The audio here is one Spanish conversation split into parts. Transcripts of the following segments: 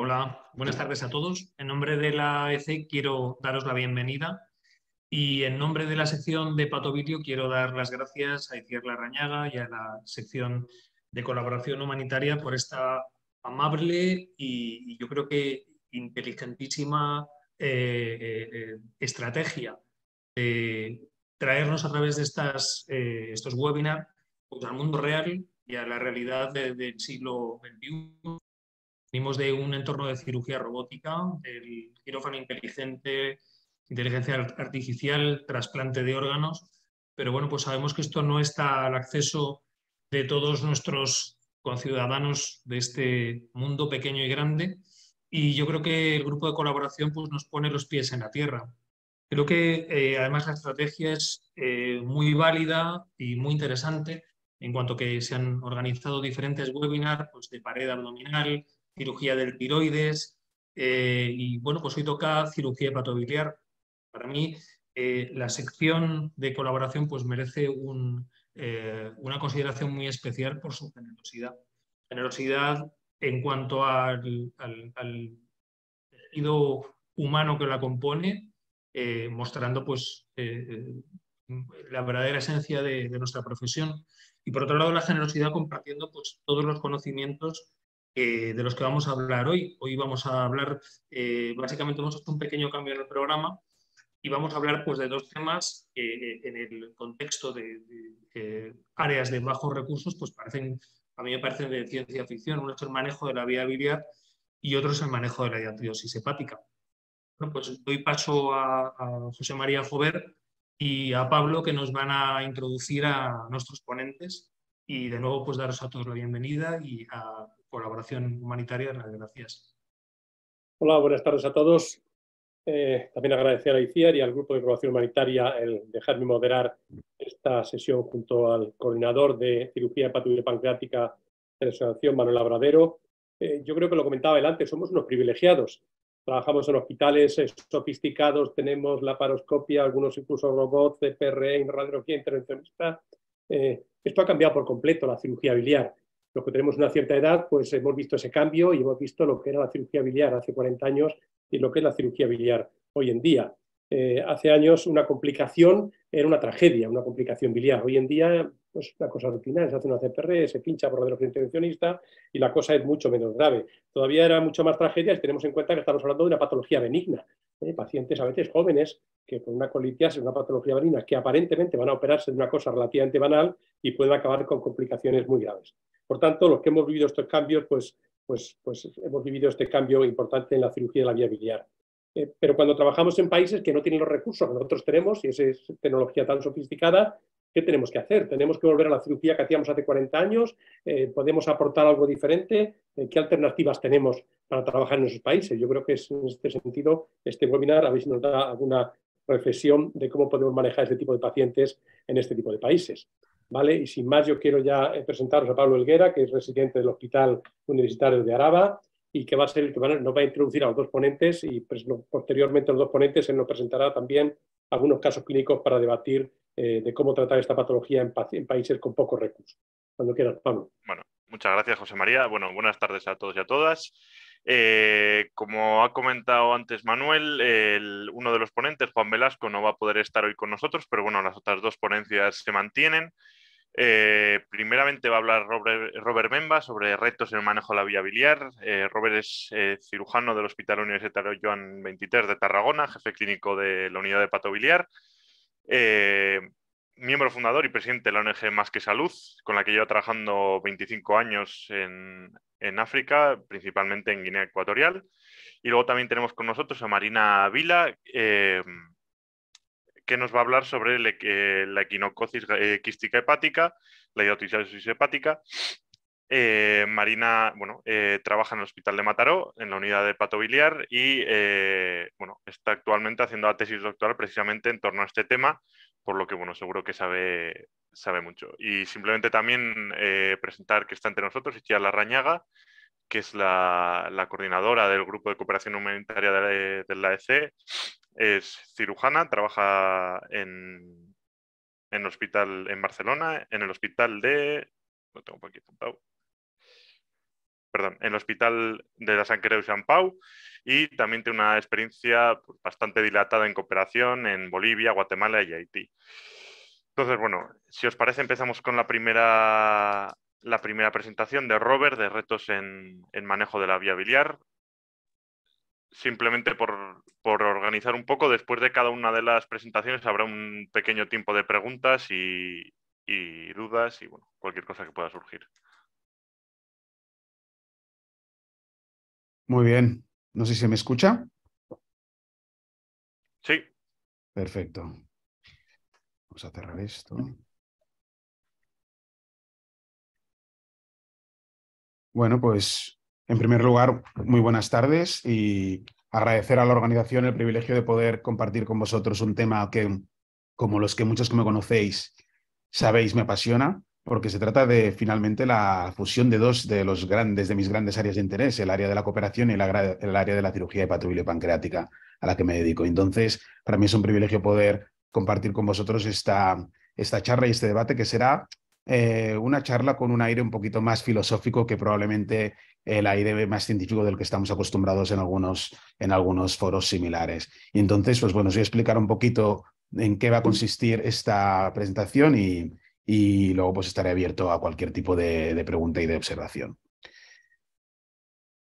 Hola, buenas tardes a todos. En nombre de la EC quiero daros la bienvenida y en nombre de la sección de Pato quiero dar las gracias a Izquierda Rañaga y a la sección de colaboración humanitaria por esta amable y, yo creo que inteligentísima eh, eh, estrategia de traernos a través de estas, eh, estos webinars pues, al mundo real y a la realidad del siglo XXI Venimos de un entorno de cirugía robótica, el quirófano inteligente, inteligencia artificial, trasplante de órganos, pero bueno, pues sabemos que esto no está al acceso de todos nuestros conciudadanos de este mundo pequeño y grande. Y yo creo que el grupo de colaboración pues, nos pone los pies en la tierra. Creo que eh, además la estrategia es eh, muy válida y muy interesante en cuanto que se han organizado diferentes webinars pues, de pared abdominal, cirugía del tiroides, eh, y bueno, pues hoy toca cirugía hepatobiliar. Para mí, eh, la sección de colaboración pues merece eh, una consideración muy especial por su generosidad. Generosidad en cuanto al, al, humano que la compone, mostrando pues la verdadera esencia de, nuestra profesión. Y por otro lado, la generosidad compartiendo pues, todos los conocimientos eh, de los que vamos a hablar hoy. Hoy vamos a hablar, eh, básicamente hemos hecho un pequeño cambio en el programa y vamos a hablar pues, de dos temas que eh, en el contexto de, áreas de bajos recursos, pues parecen, a mí me parecen de ciencia ficción. Uno es el manejo de la vía biliar y otro es el manejo de la diatriosis hepática. pues doy paso a, José María Jover y a Pablo que nos van a introducir a nuestros ponentes y de nuevo pues daros a todos la bienvenida y a colaboración humanitaria gracias. Hola, buenas tardes a todos. Eh, también agradecer a ICIAR y al Grupo de Colaboración Humanitaria el dejarme moderar esta sesión junto al coordinador de cirugía pancreática de la Asociación, Manuel Abradero. Eh, yo creo que lo comentaba antes, somos unos privilegiados. Trabajamos en hospitales eh, sofisticados, tenemos la paroscopia, algunos incluso robots, CPRE, radiología intervencionista. esto ha cambiado por completo la cirugía biliar los que tenemos una cierta edad, pues hemos visto ese cambio y hemos visto lo que era la cirugía biliar hace 40 años y lo que es la cirugía biliar hoy en día. Eh, hace años una complicación era una tragedia, una complicación biliar. Hoy en día pues, es una cosa rutinaria, se hace una CPR, se pincha por la droga intervencionista y la cosa es mucho menos grave. Todavía era mucho más tragedia si tenemos en cuenta que estamos hablando de una patología benigna. Hay ¿eh? Pacientes a veces jóvenes que con una colitis, una patología benigna, que aparentemente van a operarse de una cosa relativamente banal y pueden acabar con complicaciones muy graves. Por tanto, los que hemos vivido estos cambios, pues, pues, pues hemos vivido este cambio importante en la cirugía de la vía biliar. Eh, pero cuando trabajamos en países que no tienen los recursos que nosotros tenemos, y esa es tecnología tan sofisticada, ¿qué tenemos que hacer? ¿Tenemos que volver a la cirugía que hacíamos hace 40 años? Eh, ¿Podemos aportar algo diferente? Eh, ¿Qué alternativas tenemos para trabajar en esos países? Yo creo que es, en este sentido, este webinar, a ver si nos da alguna reflexión de cómo podemos manejar este tipo de pacientes en este tipo de países. Y sin más, yo quiero ya eh, presentaros a Pablo Elguera, que es residente del Hospital Universitario de Araba y que va a ser nos va a introducir a los dos ponentes y pues, posteriormente a los dos ponentes él nos presentará también algunos casos clínicos para debatir eh, de cómo tratar esta patología en, países con pocos recursos. Cuando quieras, Pablo. Bueno, muchas gracias, José María. Bueno, buenas tardes a todos y a todas. Eh, como ha comentado antes Manuel, uno de los ponentes, Juan Velasco, no va a poder estar hoy con nosotros, pero bueno, las otras dos ponencias se mantienen. Eh, primeramente va a hablar Robert, Memba sobre retos en el manejo de la vía biliar. Eh, Robert es eh, cirujano del Hospital Universitario Joan 23 de Tarragona, jefe clínico de la unidad de pato biliar. miembro fundador y presidente de la ONG Más que Salud, con la que lleva trabajando 25 años en, en África, principalmente en Guinea Ecuatorial. Y luego también tenemos con nosotros a Marina Vila que nos va a hablar sobre eh, la equinocosis eh, quística hepática, la hidrotisis hepática. Eh, Marina, bueno, trabaja en el Hospital de Mataró, en la unidad de patobiliar y, bueno, está actualmente haciendo la tesis doctoral precisamente en torno a este tema, por lo que, bueno, seguro que sabe, sabe mucho. Y simplemente también presentar que está entre nosotros La Larrañaga, que es la, coordinadora del Grupo de Cooperación Humanitaria de la, de la e es cirujana, trabaja en, hospital en Barcelona, en el hospital de. Perdón, en el hospital de la San Creu San Pau y también tiene una experiencia pues, bastante dilatada en cooperación en Bolivia, Guatemala y Haití. Entonces, bueno, si os parece, empezamos con la primera, la primera presentación de Robert de retos en, en manejo de la vía biliar simplemente por, organizar un poco, después de cada una de las presentaciones habrá un pequeño tiempo de preguntas y, y dudas y bueno, cualquier cosa que pueda surgir. Muy bien. No sé si se me escucha. Sí. Perfecto. Vamos a cerrar esto. Bueno, pues en primer lugar, muy buenas tardes y agradecer a la organización el privilegio de poder compartir con vosotros un tema que, como los que muchos que me conocéis sabéis, me apasiona, porque se trata de finalmente la fusión de dos de los grandes, de mis grandes áreas de interés, el área de la cooperación y el, área de la cirugía hepatobiliar pancreática a la que me dedico. Entonces, para mí es un privilegio poder compartir con vosotros esta, esta charla y este debate que será eh, una charla con un aire un poquito más filosófico que probablemente el aire más científico del que estamos acostumbrados en algunos, en algunos foros similares. Y entonces, pues bueno, os voy a explicar un poquito en qué va a consistir esta presentación y, luego pues estaré abierto a cualquier tipo de, pregunta y de observación.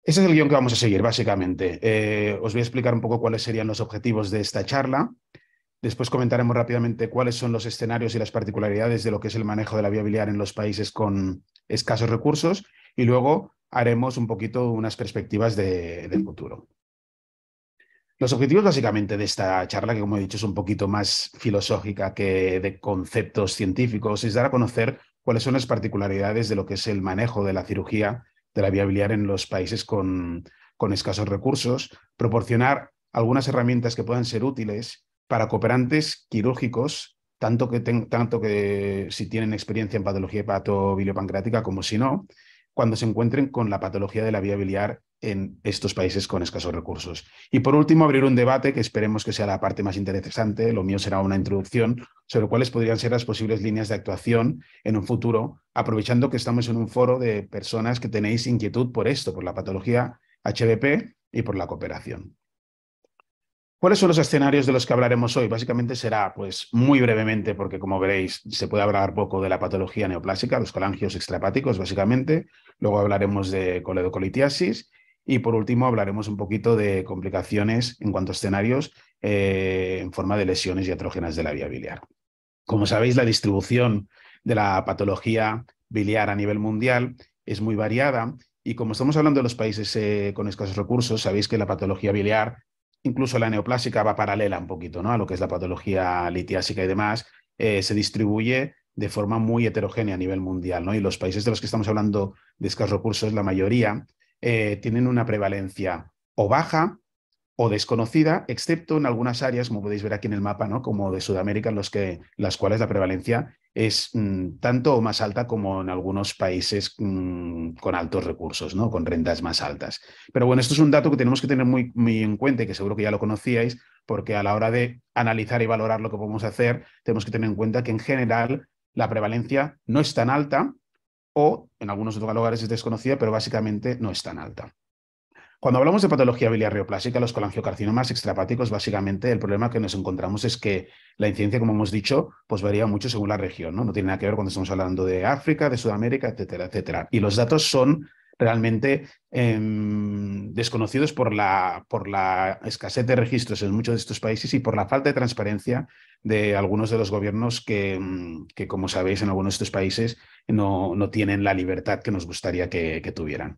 Ese es el guión que vamos a seguir, básicamente. Eh, os voy a explicar un poco cuáles serían los objetivos de esta charla. Después comentaremos rápidamente cuáles son los escenarios y las particularidades de lo que es el manejo de la viabilidad en los países con escasos recursos. Y luego haremos un poquito unas perspectivas del futuro. Los objetivos básicamente de esta charla, que como he dicho es un poquito más filosófica que de conceptos científicos, es dar a conocer cuáles son las particularidades de lo que es el manejo de la cirugía de la viabilidad en los países con, escasos recursos, proporcionar algunas herramientas que puedan ser útiles para cooperantes quirúrgicos, tanto que, tanto que si tienen experiencia en patología biliopancreática como si no, cuando se encuentren con la patología de la vía biliar en estos países con escasos recursos. Y por último, abrir un debate que esperemos que sea la parte más interesante, lo mío será una introducción, sobre cuáles podrían ser las posibles líneas de actuación en un futuro, aprovechando que estamos en un foro de personas que tenéis inquietud por esto, por la patología HBP y por la cooperación. ¿Cuáles son los escenarios de los que hablaremos hoy? Básicamente será, pues, muy brevemente, porque como veréis, se puede hablar poco de la patología neoplásica, los colangios extrapáticos, básicamente. Luego hablaremos de coledocolitiasis y por último hablaremos un poquito de complicaciones en cuanto a escenarios eh, en forma de lesiones y atrógenas de la vía biliar. Como sabéis, la distribución de la patología biliar a nivel mundial es muy variada y como estamos hablando de los países eh, con escasos recursos, sabéis que la patología biliar incluso la neoplásica va paralela un poquito ¿no? a lo que es la patología litiásica y demás, eh, se distribuye de forma muy heterogénea a nivel mundial. ¿no? Y los países de los que estamos hablando de escasos recursos, la mayoría, eh, tienen una prevalencia o baja o desconocida, excepto en algunas áreas, como podéis ver aquí en el mapa, ¿no? como de Sudamérica, en los que, las cuales la prevalencia es mm, tanto más alta como en algunos países mm, con altos recursos, ¿no? con rentas más altas. Pero bueno, esto es un dato que tenemos que tener muy, muy en cuenta y que seguro que ya lo conocíais, porque a la hora de analizar y valorar lo que podemos hacer, tenemos que tener en cuenta que en general la prevalencia no es tan alta o en algunos lugares es desconocida, pero básicamente no es tan alta. Cuando hablamos de patología biliarrioplásica, los colangiocarcinomas extrapáticos, básicamente el problema que nos encontramos es que la incidencia, como hemos dicho, pues varía mucho según la región, ¿no? No tiene nada que ver cuando estamos hablando de África, de Sudamérica, etcétera, etcétera. Y los datos son realmente em, desconocidos por la, por la escasez de registros en muchos de estos países y por la falta de transparencia de algunos de los gobiernos que, em, que como sabéis, en algunos de estos países no, no tienen la libertad que nos gustaría que tuvieran.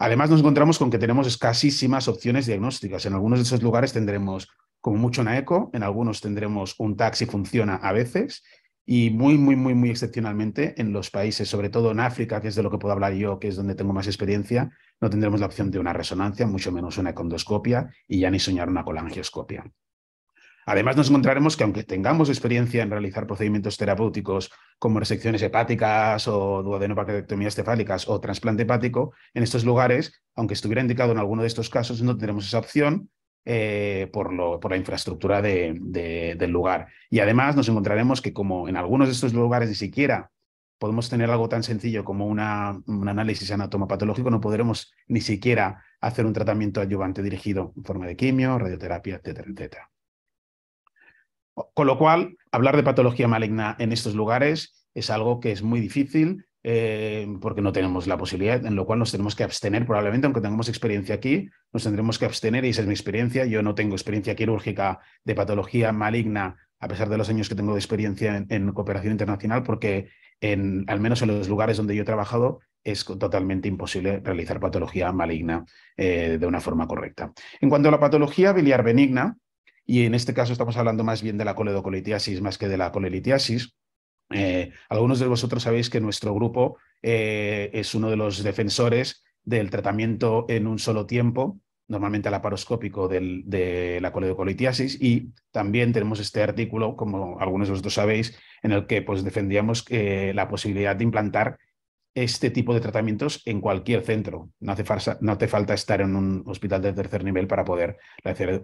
Además, nos encontramos con que tenemos escasísimas opciones diagnósticas. En algunos de esos lugares tendremos como mucho una eco, en algunos tendremos un taxi funciona a veces y muy, muy, muy, muy excepcionalmente en los países, sobre todo en África, que es de lo que puedo hablar yo, que es donde tengo más experiencia, no tendremos la opción de una resonancia, mucho menos una condoscopia y ya ni soñar una colangioscopia. Además, nos encontraremos que aunque tengamos experiencia en realizar procedimientos terapéuticos como resecciones hepáticas o duodenopacrectomías cefálicas o trasplante hepático, en estos lugares, aunque estuviera indicado en alguno de estos casos, no tendremos esa opción eh, por, la infraestructura del lugar. Y además nos encontraremos que como en algunos de estos lugares ni siquiera podemos tener algo tan sencillo como un análisis anatomopatológico, no podremos ni siquiera hacer un tratamiento adyuvante dirigido en forma de quimio, radioterapia, etcétera, etcétera. Con lo cual, hablar de patología maligna en estos lugares es algo que es muy difícil eh, porque no tenemos la posibilidad, en lo cual nos tenemos que abstener probablemente, aunque tengamos experiencia aquí, nos tendremos que abstener y esa es mi experiencia. Yo no tengo experiencia quirúrgica de patología maligna a pesar de los años que tengo de experiencia en, cooperación internacional porque al menos en los lugares donde yo he trabajado es totalmente imposible realizar patología maligna eh, de una forma correcta. En cuanto a la patología biliar benigna, y en este caso estamos hablando más bien de la coledocolitiasis más que de la colelitiasis. Eh, algunos de vosotros sabéis que nuestro grupo eh, es uno de los defensores del tratamiento en un solo tiempo, normalmente laparoscópico del, de la coledocolitiasis, y también tenemos este artículo, como algunos de vosotros sabéis, en el que pues, defendíamos eh, la posibilidad de implantar este tipo de tratamientos en cualquier centro. No hace, no falta estar en un hospital de tercer nivel para poder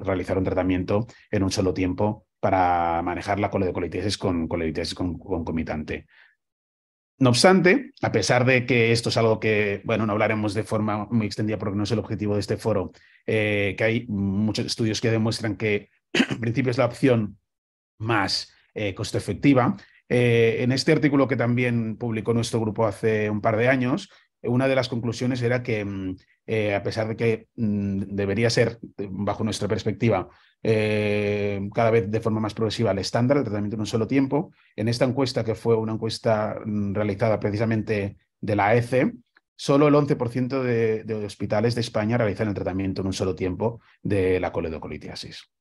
realizar un tratamiento en un solo tiempo para manejar la colitis con colitis concomitante. No obstante, a pesar de que esto es algo que, bueno, no hablaremos de forma muy extendida porque no es el objetivo de este foro, eh, que hay muchos estudios que demuestran que en principio es la opción más eh, costo efectiva, eh, en este artículo que también publicó nuestro grupo hace un par de años, una de las conclusiones era que, mm, eh, a pesar de que mm, debería ser, bajo nuestra perspectiva, eh, cada vez de forma más progresiva el estándar, el tratamiento en un solo tiempo, en esta encuesta, que fue una encuesta mm, realizada precisamente de la ECE, solo el 11% de, de hospitales de España realizan el tratamiento en un solo tiempo de la coledocolitiasis.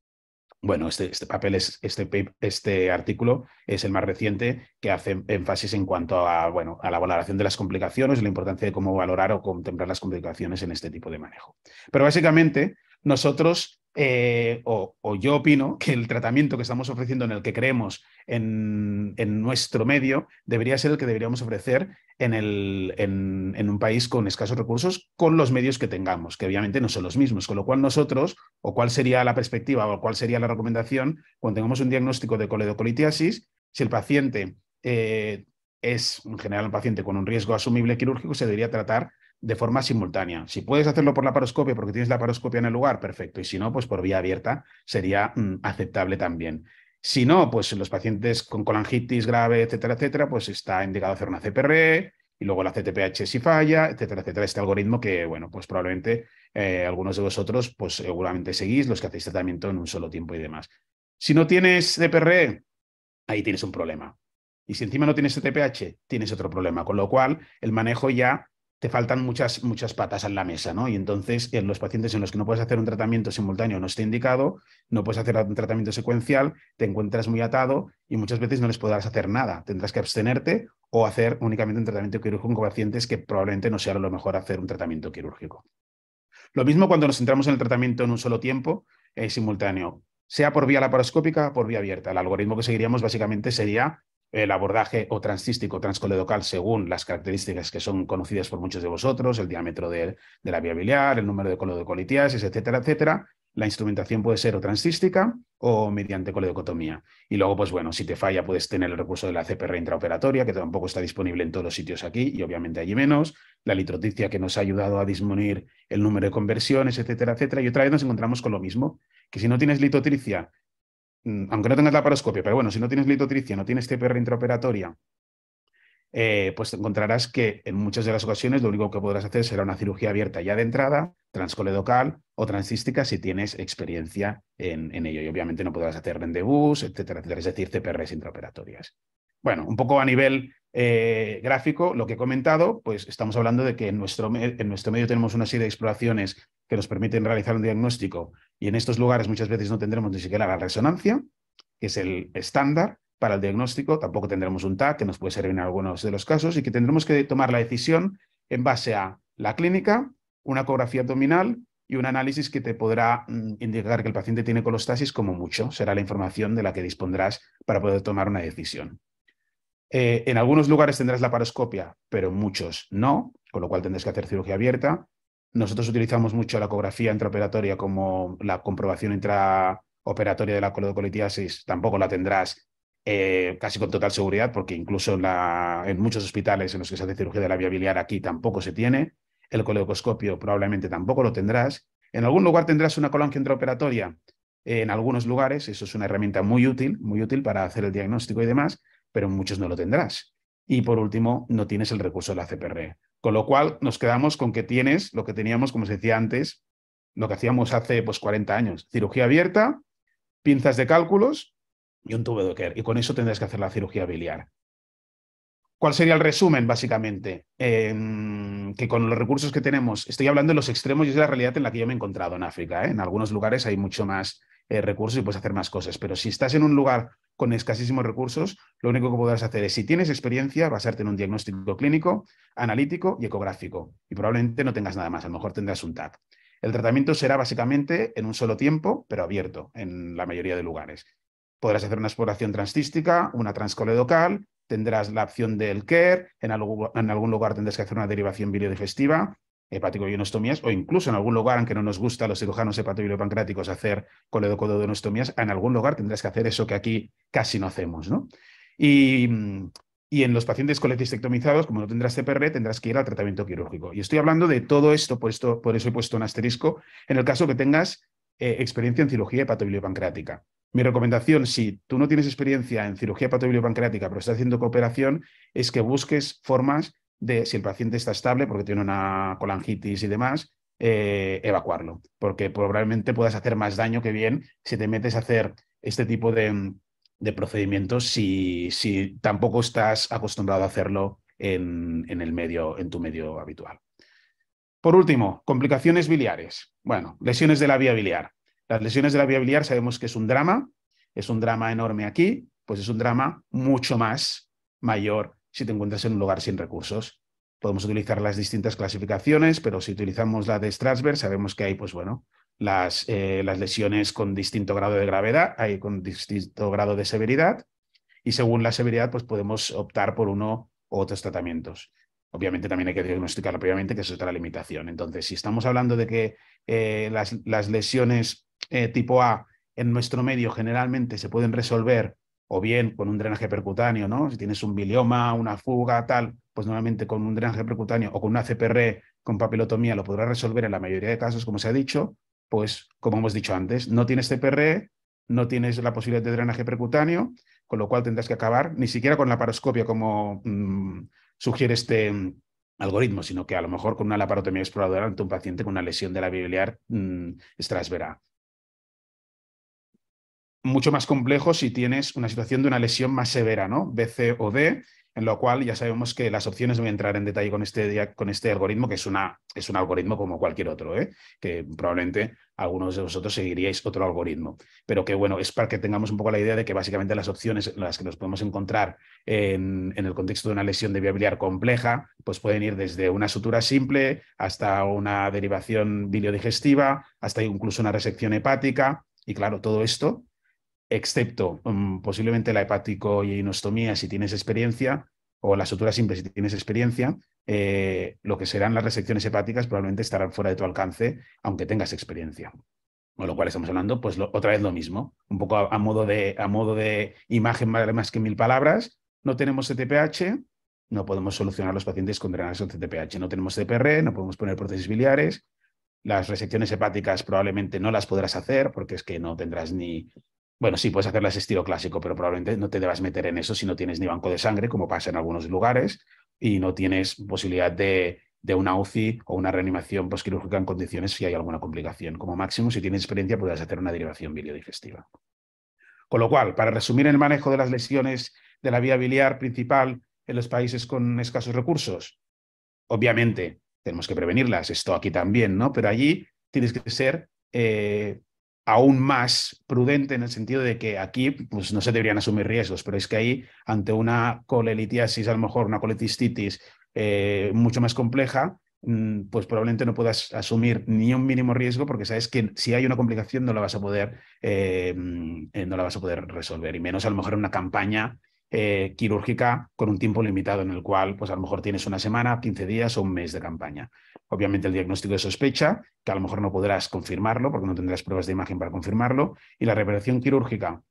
Bueno, este, este papel es, este, este artículo es el más reciente que hace énfasis en cuanto a, bueno, a la valoración de las complicaciones la importancia de cómo valorar o contemplar las complicaciones en este tipo de manejo. Pero básicamente, nosotros eh, o, yo opino que el tratamiento que estamos ofreciendo en el que creemos en, nuestro medio debería ser el que deberíamos ofrecer en, un país con escasos recursos con los medios que tengamos, que obviamente no son los mismos, con lo cual nosotros, o cuál sería la perspectiva o cuál sería la recomendación cuando tengamos un diagnóstico de coledocolitiasis, si el paciente eh, es en general un paciente con un riesgo asumible quirúrgico, se debería tratar de forma simultánea. Si puedes hacerlo por la paroscopia porque tienes la paroscopia en el lugar, perfecto. Y si no, pues por vía abierta sería mm, aceptable también. Si no, pues los pacientes con colangitis grave, etcétera, etcétera, pues está indicado hacer una CPR y luego la CTPH si falla, etcétera, etcétera. Este algoritmo que, bueno, pues probablemente eh, algunos de vosotros, pues seguramente seguís los que hacéis tratamiento en un solo tiempo y demás. Si no tienes CPR, ahí tienes un problema. Y si encima no tienes CTPH, tienes otro problema. Con lo cual, el manejo ya te faltan muchas, muchas patas en la mesa, ¿no? Y entonces, en los pacientes en los que no puedes hacer un tratamiento simultáneo, no está indicado, no puedes hacer un tratamiento secuencial, te encuentras muy atado y muchas veces no les podrás hacer nada. Tendrás que abstenerte o hacer únicamente un tratamiento quirúrgico con pacientes que probablemente no sea lo mejor hacer un tratamiento quirúrgico. Lo mismo cuando nos centramos en el tratamiento en un solo tiempo, eh, simultáneo, sea por vía laparoscópica o por vía abierta. El algoritmo que seguiríamos básicamente sería el abordaje o o transcoledocal según las características que son conocidas por muchos de vosotros, el diámetro de, la vía biliar, el número de coledocolitiasis, etcétera, etcétera. La instrumentación puede ser o transística o mediante coledocotomía. Y luego, pues bueno, si te falla, puedes tener el recurso de la CPR intraoperatoria, que tampoco está disponible en todos los sitios aquí y obviamente allí menos. La litotricia que nos ha ayudado a disminuir el número de conversiones, etcétera, etcétera. Y otra vez nos encontramos con lo mismo, que si no tienes litotricia, Mm, aunque no tengas laparoscopia, pero bueno, si no tienes litotricia, no tienes TPR intraoperatoria, eh, pues encontrarás que en muchas de las ocasiones lo único que podrás hacer será una cirugía abierta ya de entrada, transcoledocal o transística si tienes experiencia en, ello. Y obviamente no podrás hacer rendezvous, etcétera, es decir, TPRs intraoperatorias. Bueno, un poco a nivel eh, gráfico, lo que he comentado, pues estamos hablando de que nuestro, en nuestro medio tenemos una serie de exploraciones que nos permiten realizar un diagnóstico y en estos lugares muchas veces no tendremos ni siquiera la resonancia, que es el estándar para el diagnóstico, tampoco tendremos un TAC, que nos puede servir en algunos de los casos, y que tendremos que tomar la decisión en base a la clínica, una ecografía abdominal y un análisis que te podrá mm, indicar que el paciente tiene colostasis como mucho. Será la información de la que dispondrás para poder tomar una decisión. Eh, en algunos lugares tendrás la paroscopia, pero en muchos no, con lo cual tendrás que hacer cirugía abierta. Nosotros utilizamos mucho la ecografía intraoperatoria como la comprobación intraoperatoria de la colodocolitis, tampoco la tendrás eh, casi con total seguridad, porque incluso en, muchos hospitales en los que se hace cirugía de la vía biliar aquí tampoco se tiene. El coleocoscopio probablemente tampoco lo tendrás. En algún lugar tendrás una colangia intraoperatoria, en algunos lugares, eso es una herramienta muy útil, muy útil para hacer el diagnóstico y demás, pero en muchos no lo tendrás. Y por último, no tienes el recurso de la CPR. Con lo cual nos quedamos con que tienes lo que teníamos, como se decía antes, lo que hacíamos hace pues, 40 años. Cirugía abierta, pinzas de cálculos y un tubo de Docker. Y con eso tendrás que hacer la cirugía biliar. ¿Cuál sería el resumen, básicamente? Em, que con los recursos que tenemos, estoy hablando de los extremos y es la realidad en la que yo me he encontrado en África. ¿eh? En algunos lugares hay mucho más eh, recursos y puedes hacer más cosas. Pero si estás en un lugar con escasísimos recursos, lo único que podrás hacer es, si tienes experiencia, basarte en un diagnóstico clínico, analítico y ecográfico. Y probablemente no tengas nada más, a lo mejor tendrás un TAC. El tratamiento será básicamente en un solo tiempo, pero abierto en la mayoría de lugares. Podrás hacer una exploración transística, una transcoledocal, tendrás la opción del CARE, en, algún lugar tendrás que hacer una derivación biliodigestiva, hepatobilinostomias o incluso en algún lugar, aunque no nos gusta a los cirujanos hepatobilopancráticos hacer coledocodonostomías, en algún lugar tendrás que hacer eso que aquí casi no hacemos. ¿no? Y, en los pacientes colecistectomizados, como no tendrás CPR, tendrás que ir al tratamiento quirúrgico. Y estoy hablando de todo esto, por, por eso he puesto un asterisco, en el caso que tengas eh, experiencia en cirugía hepatobiliopancrática. Mi recomendación, si tú no tienes experiencia en cirugía hepatobiliopancreática, pero estás haciendo cooperación, es que busques formas si el paciente está estable porque tiene una colangitis y demás, eh, evacuarlo, porque probablemente puedas hacer más daño que bien si te metes a hacer este tipo de, procedimientos si, si, tampoco estás acostumbrado a hacerlo en, el medio, en tu medio habitual. Por último, complicaciones biliares. Bueno, lesiones de la vía biliar. Las lesiones de la vía biliar sabemos que es un drama, es un drama enorme aquí, pues es un drama mucho más mayor si te encuentras en un lugar sin recursos. Podemos utilizar las distintas clasificaciones, pero si utilizamos la de Strasberg, sabemos que hay, pues bueno, las, eh, las lesiones con distinto grado de gravedad, hay con distinto grado de severidad, y según la severidad, pues podemos optar por uno u otros tratamientos. Obviamente también hay que diagnosticar previamente, que es otra limitación. Entonces, si estamos hablando de que eh, las, lesiones eh, tipo A en nuestro medio generalmente se pueden resolver o bien con un drenaje percutáneo, ¿no? Si tienes un bilioma, una fuga, tal, pues normalmente con un drenaje percutáneo o con una CPR con papilotomía lo podrás resolver en la mayoría de casos, como se ha dicho, pues como hemos dicho antes, no tienes CPR, no tienes la posibilidad de drenaje percutáneo, con lo cual tendrás que acabar ni siquiera con la paroscopia como mm, sugiere este mm, algoritmo, sino que a lo mejor con una laparotomía exploradora ante un paciente con una lesión de la biliar mmm, mucho más complejo si tienes una situación de una lesión más severa, ¿no? B, C o D, en lo cual ya sabemos que las opciones, voy a entrar en detalle con este, con este algoritmo, que es, una, es un algoritmo como cualquier otro, ¿eh? que probablemente algunos de vosotros seguiríais otro algoritmo, pero que bueno, es para que tengamos un poco la idea de que básicamente las opciones las que nos podemos encontrar en, el contexto de una lesión de viabilidad compleja, pues pueden ir desde una sutura simple hasta una derivación biliodigestiva, hasta incluso una resección hepática, y claro, todo esto excepto mm, posiblemente la hepático y inostomía si tienes experiencia, o la sutura simple si tienes experiencia, eh, lo que serán las resecciones hepáticas probablemente estarán fuera de tu alcance, aunque tengas experiencia. Con lo cual estamos hablando, pues otra vez lo mismo, un poco a, modo, de, a modo de imagen más que mil palabras, no tenemos CTPH, e no podemos solucionar los pacientes con drenaje de CTPH, no tenemos CPR, no podemos poner prótesis biliares, las resecciones hepáticas probablemente no las podrás hacer porque es que no tendrás ni, bueno, sí, puedes hacerlas estilo clásico, pero probablemente no te debas meter en eso si no tienes ni banco de sangre, como pasa en algunos lugares, y no tienes posibilidad de, de una UCI o una reanimación posquirúrgica en condiciones si hay alguna complicación. Como máximo, si tienes experiencia, puedes hacer una derivación biliodigestiva. Con lo cual, para resumir el manejo de las lesiones de la vía biliar principal en los países con escasos recursos, obviamente tenemos que prevenirlas, esto aquí también, ¿no? Pero allí tienes que ser eh, aún más prudente en el sentido de que aquí pues, no se deberían asumir riesgos, pero es que ahí, ante una colelitiasis, a lo mejor una colitistitis eh, mucho más compleja, mm, pues probablemente no puedas asumir ni un mínimo riesgo porque sabes que si hay una complicación no la vas a poder, eh, mm, eh, no la vas a poder resolver, y menos a lo mejor en una campaña quirúrgica con un tiempo limitado en el cual pues a lo mejor tienes una semana, 15 días o un mes de campaña obviamente el diagnóstico de sospecha, que a lo mejor no podrás confirmarlo porque no tendrás pruebas de imagen para confirmarlo, y la reparación quirúrgica,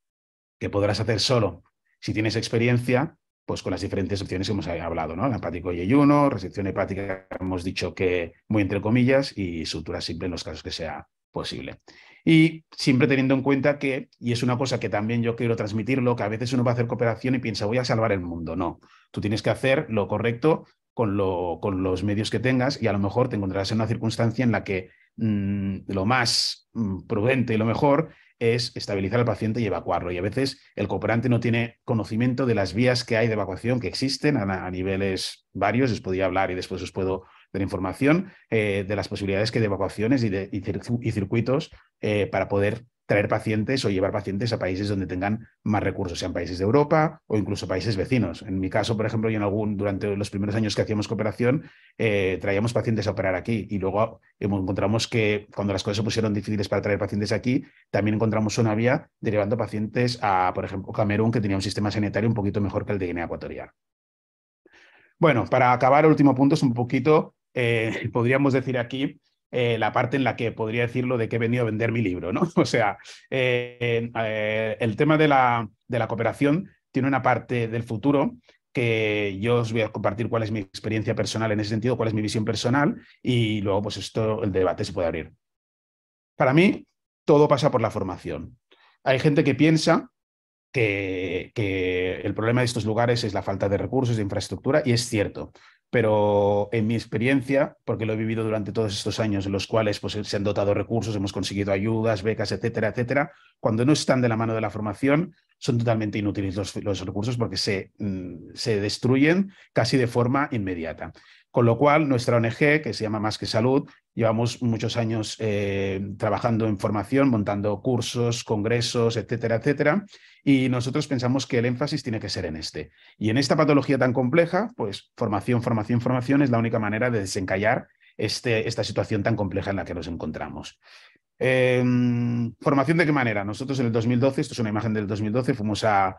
que podrás hacer solo si tienes experiencia, pues con las diferentes opciones que hemos hablado, ¿no? hepático y ayuno, resección hepática, hemos dicho que muy entre comillas, y sutura simple en los casos que sea posible. Y siempre teniendo en cuenta que, y es una cosa que también yo quiero transmitirlo, que a veces uno va a hacer cooperación y piensa, voy a salvar el mundo. No, tú tienes que hacer lo correcto con, con los medios que tengas y a lo mejor te encontrarás en una circunstancia en la que mm, lo más mm, prudente y lo mejor es estabilizar al paciente y evacuarlo. Y a veces el cooperante no tiene conocimiento de las vías que hay de evacuación que existen a, niveles varios. Os podía hablar y después os puedo dar información eh, de las posibilidades que de evacuaciones y, y, circuitos eh, para poder traer pacientes o llevar pacientes a países donde tengan más recursos, sean países de Europa o incluso países vecinos. En mi caso, por ejemplo, yo en algún, durante los primeros años que hacíamos cooperación, eh, traíamos pacientes a operar aquí y luego encontramos que cuando las cosas se pusieron difíciles para traer pacientes aquí, también encontramos una vía derivando pacientes a, por ejemplo, Camerún, que tenía un sistema sanitario un poquito mejor que el de Guinea Ecuatorial. Bueno, para acabar, el último punto es un poquito, eh, podríamos decir aquí, eh, la parte en la que podría decirlo de que he venido a vender mi libro, ¿no? O sea, eh, eh, el tema de la, de la cooperación tiene una parte del futuro que yo os voy a compartir cuál es mi experiencia personal en ese sentido, cuál es mi visión personal y luego pues esto, el debate se puede abrir. Para mí, todo pasa por la formación. Hay gente que piensa que, el problema de estos lugares es la falta de recursos, de infraestructura, y es cierto. Pero en mi experiencia, porque lo he vivido durante todos estos años, en los cuales pues, se han dotado recursos, hemos conseguido ayudas, becas, etcétera, etcétera, cuando no están de la mano de la formación, son totalmente inútiles los, recursos porque mm, se destruyen casi de forma inmediata. Con lo cual, nuestra ONG, que se llama Más que Salud, Llevamos muchos años eh, trabajando en formación, montando cursos, congresos, etcétera, etcétera. Y nosotros pensamos que el énfasis tiene que ser en este. Y en esta patología tan compleja, pues formación, formación, formación es la única manera de desencallar este, esta situación tan compleja en la que nos encontramos. Em, ¿Formación de qué manera? Nosotros en el 2012, esto es una imagen del 2012, fuimos a,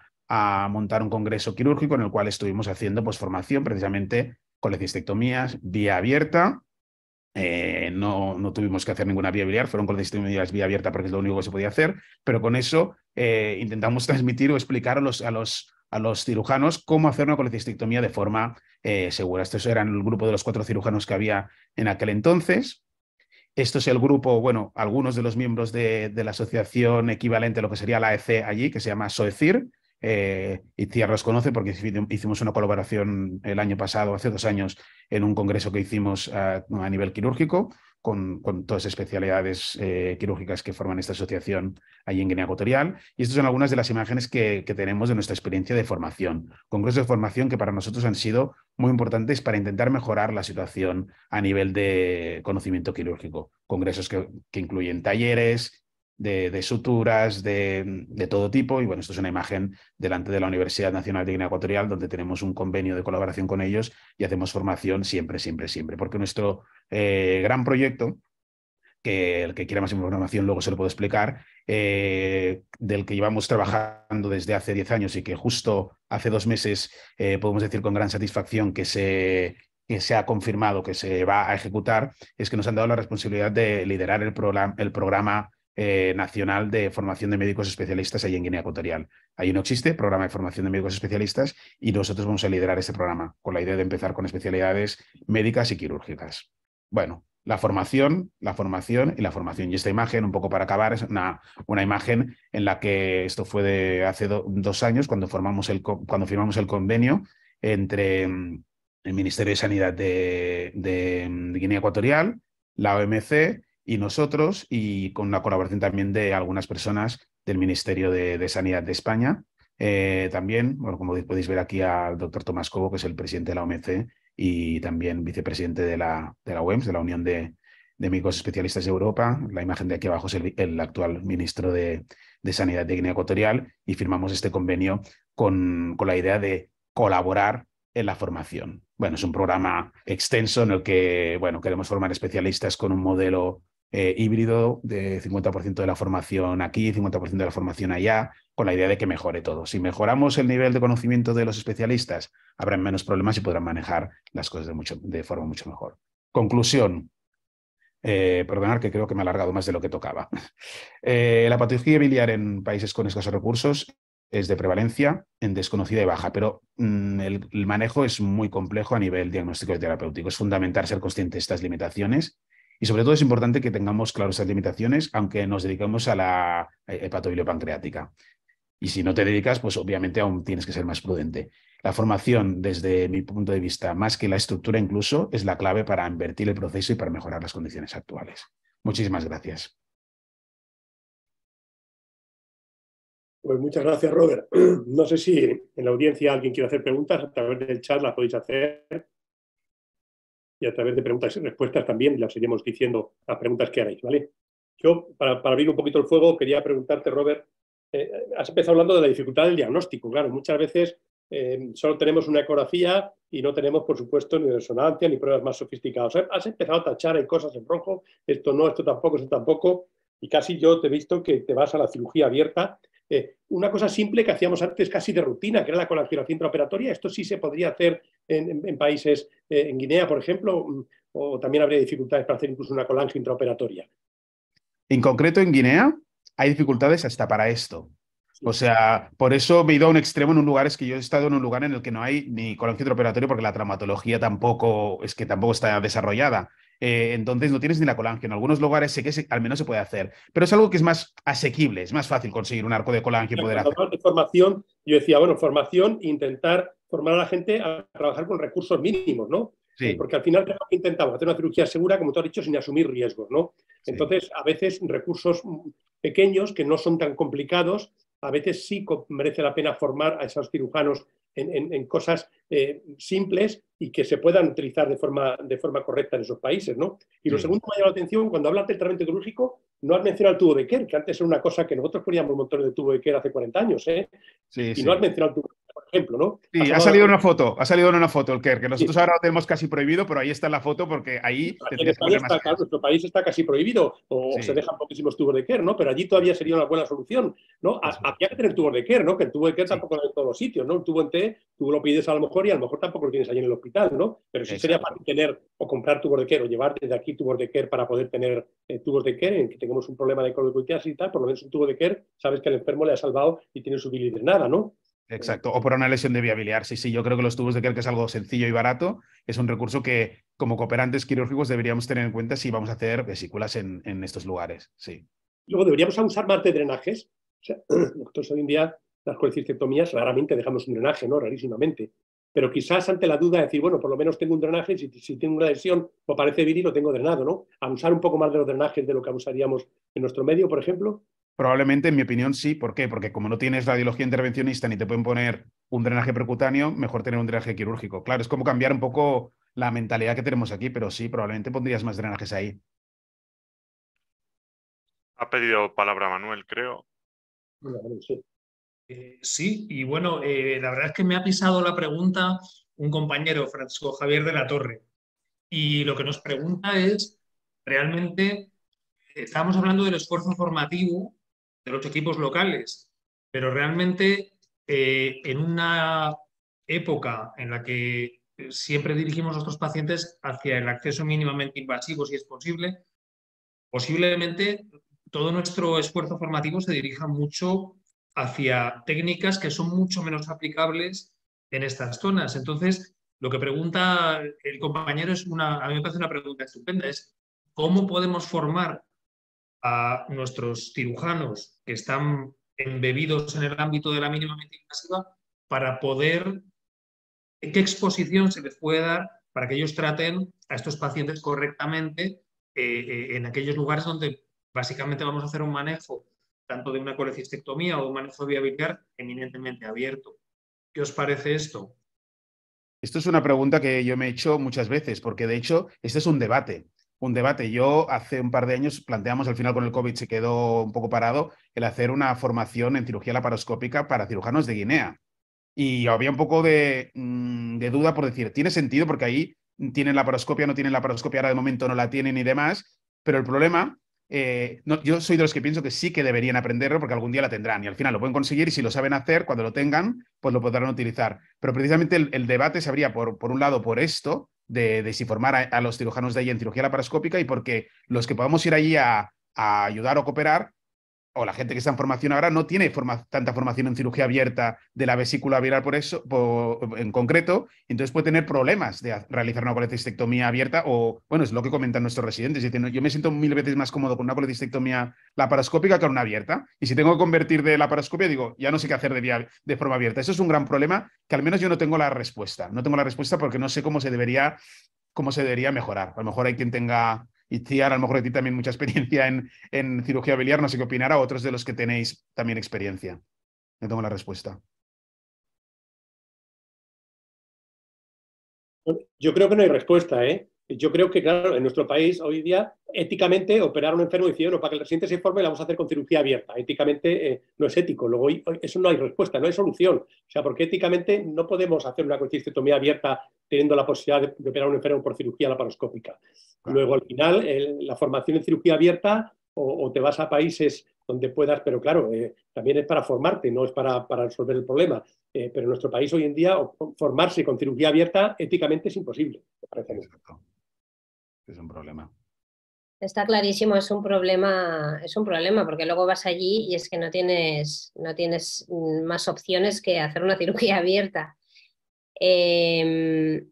montar un congreso quirúrgico en el cual estuvimos haciendo pues, formación precisamente con lecistectomías, vía abierta, eh, no, no, tuvimos que hacer ninguna vía biliar, fueron colecistectomías vía abierta porque es lo único que se podía hacer, pero con eso eh, intentamos transmitir o explicar a los, a los, cirujanos cómo hacer una colecistectomía de forma eh, segura. Estos eran el grupo de los cuatro cirujanos que había en aquel entonces. Esto es el grupo, bueno, algunos de los miembros de, de la asociación equivalente a lo que sería la EC allí, que se llama SOECIR, eh, y Tierra los conoce porque hicimos una colaboración el año pasado, hace dos años, en un congreso que hicimos a, nivel quirúrgico con, todas las especialidades eh, quirúrgicas que forman esta asociación allí en Guinea Ecuatorial. Y estas son algunas de las imágenes que, tenemos de nuestra experiencia de formación, congresos de formación que para nosotros han sido muy importantes para intentar mejorar la situación a nivel de conocimiento quirúrgico. Congresos que incluyen talleres, de, suturas, de, todo tipo. Y bueno, esto es una imagen delante de la Universidad Nacional de Guinea Ecuatorial, donde tenemos un convenio de colaboración con ellos y hacemos formación siempre, siempre, siempre. Porque nuestro eh, gran proyecto, que el que quiera más información luego se lo puedo explicar, eh, del que llevamos trabajando desde hace 10 años y que justo hace dos meses eh, podemos decir con gran satisfacción que se, que se ha confirmado que se va a ejecutar, es que nos han dado la responsabilidad de liderar el, programa, el programa eh, nacional de formación de médicos especialistas ahí en Guinea Ecuatorial. Ahí no existe programa de formación de médicos especialistas y nosotros vamos a liderar este programa con la idea de empezar con especialidades médicas y quirúrgicas. Bueno, la formación, la formación y la formación. Y esta imagen, un poco para acabar, es una, una imagen en la que esto fue de hace dos años cuando, formamos el, cuando firmamos el convenio entre mm, el Ministerio de Sanidad de, de mm, Guinea Ecuatorial, la OMC y nosotros, y con la colaboración también de algunas personas del Ministerio de, Sanidad de España. Eh, también, bueno, como podéis ver aquí al doctor Tomás Cobo, que es el presidente de la OMC y también vicepresidente de la, de la UEMS, de la Unión de, de Especialistas de Europa. La imagen de aquí abajo es el, actual ministro de, Sanidad de Guinea Ecuatorial y firmamos este convenio con, con la idea de colaborar en la formación. Bueno, es un programa extenso en el que, bueno, queremos formar especialistas con un modelo eh, híbrido de 50% de la formación aquí, 50% de la formación allá, con la idea de que mejore todo. Si mejoramos el nivel de conocimiento de los especialistas, habrán menos problemas y podrán manejar las cosas de, mucho, de forma mucho mejor. Conclusión. Eh, que creo que me he alargado más de lo que tocaba. Eh, la patología biliar en países con escasos recursos es de prevalencia en desconocida y baja, pero mm, el, manejo es muy complejo a nivel diagnóstico y terapéutico. Es fundamental ser consciente de estas limitaciones y sobre todo es importante que tengamos claras esas limitaciones, aunque nos dedicamos a la eh, hepatobilio pancreática. Y si no te dedicas, pues obviamente aún tienes que ser más prudente. La formación, desde mi punto de vista, más que la estructura incluso, es la clave para invertir el proceso y para mejorar las condiciones actuales. Muchísimas gracias. Pues muchas gracias, Robert. No sé si en la audiencia alguien quiere hacer preguntas, a través del chat las podéis hacer y a través de preguntas y respuestas también las iremos diciendo las preguntas que haréis, ¿vale? Yo, para, abrir un poquito el fuego, quería preguntarte, Robert, eh, has empezado hablando de la dificultad del diagnóstico, claro, muchas veces eh, solo tenemos una ecografía y no tenemos, por supuesto, ni resonancia ni pruebas más sofisticadas. Has empezado a tachar, hay cosas en rojo, esto no, esto tampoco, esto tampoco, y casi yo te he visto que te vas a la cirugía abierta eh, una cosa simple que hacíamos antes casi de rutina, que era la colaboración intraoperatoria, esto sí se podría hacer en, países, eh, en Guinea, por ejemplo, mm, o también habría dificultades para hacer incluso una colangio intraoperatoria. En concreto, en Guinea hay dificultades hasta para esto. O sea, por eso me he ido a un extremo en un lugar, es que yo he estado en un lugar en el que no hay ni colangio intraoperatorio porque la traumatología tampoco, es que tampoco está desarrollada. Eh, entonces no tienes ni la colange. En algunos lugares sé que al menos se puede hacer, pero es algo que es más asequible, es más fácil conseguir un arco de colange y poder hacer. De formación, yo decía, bueno, formación, intentar formar a la gente a trabajar con recursos mínimos, ¿no? Sí. Eh, porque al final intentamos hacer una cirugía segura, como tú has dicho, sin asumir riesgos, ¿no? Entonces, a veces recursos pequeños que no son tan complicados, a veces sí merece la pena formar a esos cirujanos en, cosas eh, simples y que se puedan utilizar de forma, de forma correcta en esos países. ¿no? Y lo segundo segundo me ha la atención, cuando hablas del tratamiento quirúrgico, no has mencionado el tubo de Kerr, que antes era una cosa que nosotros poníamos un montón de tubo de Kerr hace 40 años. ¿eh? y no has mencionado el tubo por ejemplo, ¿no? Sí, ha, salido, una foto, ha salido una foto el KER, que nosotros ahora lo tenemos casi prohibido, pero ahí está la foto porque ahí... En nuestro país está casi prohibido, o se dejan poquísimos tubos de KER, ¿no? Pero allí todavía sería una buena solución, ¿no? Había que tener tubos de KER, ¿no? Que el tubo de KER tampoco lo hay en todos los sitios, ¿no? Un tubo en T, tú lo pides a lo mejor y a lo mejor tampoco lo tienes allí en el hospital, ¿no? Pero si sería para tener o comprar tubos de KER o llevar desde aquí tubos de KER para poder tener eh, tubos de KER en que tengamos un problema de coloquitis y tal, por lo menos un tubo de ker, sabes que al enfermo le ha salvado y tiene su nada ¿no? Exacto, o por una lesión de viabilidad. Sí, sí, yo creo que los tubos de Kerr, que es algo sencillo y barato, es un recurso que como cooperantes quirúrgicos deberíamos tener en cuenta si vamos a hacer vesículas en, en estos lugares. Sí. Luego deberíamos usar más de drenajes. O sea, nosotros hoy en día las colecistectomías raramente dejamos un drenaje, ¿no? Rarísimamente. Pero quizás ante la duda decir, bueno, por lo menos tengo un drenaje, si, si tengo una lesión o parece viril, lo tengo drenado, ¿no? A usar un poco más de los drenajes de lo que abusaríamos en nuestro medio, por ejemplo, Probablemente, en mi opinión, sí. ¿Por qué? Porque como no tienes radiología intervencionista ni te pueden poner un drenaje percutáneo, mejor tener un drenaje quirúrgico. Claro, es como cambiar un poco la mentalidad que tenemos aquí, pero sí, probablemente pondrías más drenajes ahí. Ha pedido palabra Manuel, creo. Eh, sí, y bueno, eh, la verdad es que me ha pisado la pregunta un compañero, Francisco Javier de la Torre. Y lo que nos pregunta es, realmente, estamos hablando del esfuerzo formativo de los equipos locales, pero realmente eh, en una época en la que eh, siempre dirigimos a nuestros pacientes hacia el acceso mínimamente invasivo, si es posible, posiblemente todo nuestro esfuerzo formativo se dirija mucho hacia técnicas que son mucho menos aplicables en estas zonas. Entonces, lo que pregunta el compañero es una, a mí me parece una pregunta estupenda, es cómo podemos formar a nuestros cirujanos que están embebidos en el ámbito de la mínima invasiva para poder, qué exposición se les puede dar para que ellos traten a estos pacientes correctamente eh, eh, en aquellos lugares donde básicamente vamos a hacer un manejo tanto de una colecistectomía o un manejo viabilitar eminentemente abierto. ¿Qué os parece esto? Esto es una pregunta que yo me he hecho muchas veces, porque de hecho este es un debate un debate. Yo hace un par de años planteamos, al final con el COVID se quedó un poco parado, el hacer una formación en cirugía laparoscópica para cirujanos de Guinea. Y había un poco de, mm, duda por decir, ¿tiene sentido? Porque ahí tienen la laparoscopia, no tienen laparoscopia, ahora de momento no la tienen ni demás. Pero el problema eh, yo soy de los que pienso que sí que deberían aprenderlo porque algún día la tendrán y al final lo pueden conseguir y si lo saben hacer, cuando lo tengan, pues lo podrán utilizar. Pero precisamente el, debate se abría por, un lado por esto de, desinformar a, los cirujanos de allí en cirugía laparoscópica y porque los que podamos ir allí a ayudar o cooperar, o la gente que está en formación ahora no tiene tanta formación en cirugía abierta de la vesícula viral por eso, en concreto, entonces puede tener problemas de realizar una colecistectomía abierta o, bueno, es lo que comentan nuestros residentes, yo me siento mil veces más cómodo con una colecistectomía laparoscópica que con una abierta, y si tengo que convertir de laparoscopia, digo, ya no sé qué hacer de, de forma abierta. Eso es un gran problema que al menos yo no tengo la respuesta, no tengo la respuesta porque no sé cómo se debería, cómo se debería mejorar. A lo mejor hay quien tenga y Ciar, a lo mejor de ti también mucha experiencia en, en cirugía biliar, no sé qué opinará, otros de los que tenéis también experiencia. Me tomo la respuesta. Yo creo que no hay respuesta, ¿eh? Yo creo que, claro, en nuestro país hoy día, éticamente, operar a un enfermo decir, bueno, para que el residente se informe, la vamos a hacer con cirugía abierta. Éticamente eh, no es ético. Luego, eso no hay respuesta, no hay solución. O sea, porque éticamente no podemos hacer una colchicectomía abierta teniendo la posibilidad de, operar a un enfermo por cirugía laparoscópica. Luego, al final, la formación en cirugía abierta o, te vas a países donde puedas, pero claro, eh, también es para formarte, no es para, resolver el problema. Eh, pero en nuestro país hoy en día, formarse con cirugía abierta éticamente es imposible, parece. Exacto es un problema. Está clarísimo, es un problema, es un problema, porque luego vas allí y es que no tienes, no tienes mm, más opciones que hacer una cirugía abierta. Em,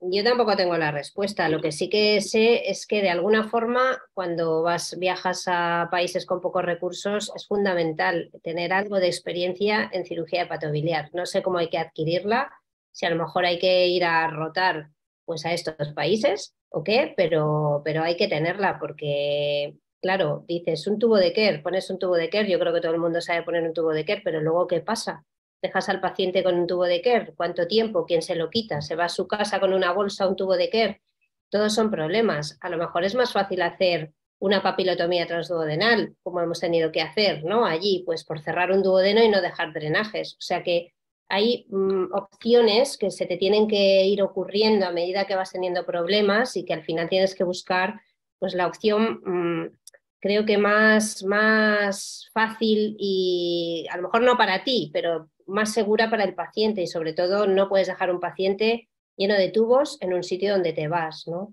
yo tampoco tengo la respuesta. Lo que sí que sé es que de alguna forma, cuando vas, viajas a países con pocos recursos, es fundamental tener algo de experiencia en cirugía hepatobiliar. No sé cómo hay que adquirirla, si a lo mejor hay que ir a rotar pues a estos países o qué, pero, pero hay que tenerla porque, claro, dices un tubo de Kerr, pones un tubo de Kerr, yo creo que todo el mundo sabe poner un tubo de Kerr, pero luego ¿qué pasa? Dejas al paciente con un tubo de Kerr? ¿cuánto tiempo? ¿Quién se lo quita? ¿Se va a su casa con una bolsa, un tubo de Kerr? Todos son problemas. A lo mejor es más fácil hacer una papilotomía transduodenal, como hemos tenido que hacer, ¿no? Allí, pues por cerrar un duodeno y no dejar drenajes. O sea que hay mm, opciones que se te tienen que ir ocurriendo a medida que vas teniendo problemas y que al final tienes que buscar pues, la opción mm, creo que más, más fácil y a lo mejor no para ti, pero más segura para el paciente y sobre todo no puedes dejar un paciente lleno de tubos en un sitio donde te vas, ¿no?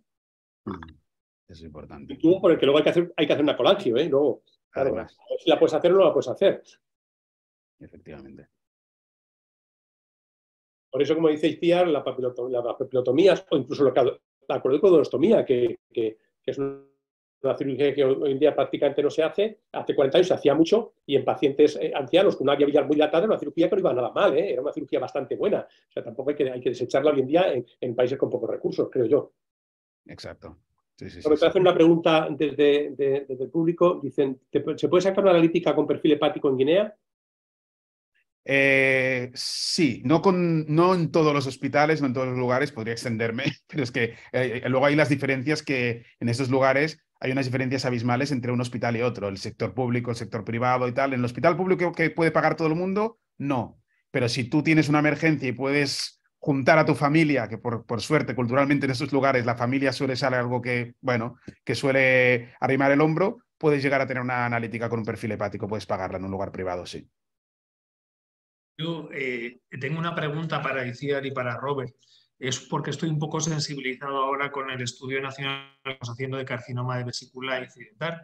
Mm, es importante. Tú, porque luego hay que hacer, hay que hacer una colación ¿eh? Luego, Si la puedes hacer no la puedes hacer. Efectivamente. Por eso, como dice Iciar, la, la o incluso la, la que, que es una cirugía que hoy en día prácticamente no se hace, hace 40 años se hacía mucho y en pacientes eh, ancianos con una vía muy dilatada era una cirugía que no iba nada mal, ¿eh? era una cirugía bastante buena. O sea, tampoco hay que, hay que desecharla hoy en día en, países con pocos recursos, creo yo. Exacto. Sí, sí, una pregunta desde, desde el público. Dicen, ¿se puede sacar una analítica con perfil hepático en Guinea? Eh, sí, no, con, no en todos los hospitales, no en todos los lugares, podría extenderme, pero es que eh, eh, luego hay las diferencias que en esos lugares hay unas diferencias abismales entre un hospital y otro, el sector público, el sector privado y tal. En el hospital público que puede pagar todo el mundo, no. Pero si tú tienes una emergencia y puedes juntar a tu familia, que por, por suerte culturalmente en esos lugares la familia suele ser algo que, bueno, que suele arrimar el hombro, puedes llegar a tener una analítica con un perfil hepático, puedes pagarla en un lugar privado, sí. Yo eh, tengo una pregunta para Iciar y para Robert. Es porque estoy un poco sensibilizado ahora con el estudio nacional que estamos haciendo de carcinoma de vesícula incidental.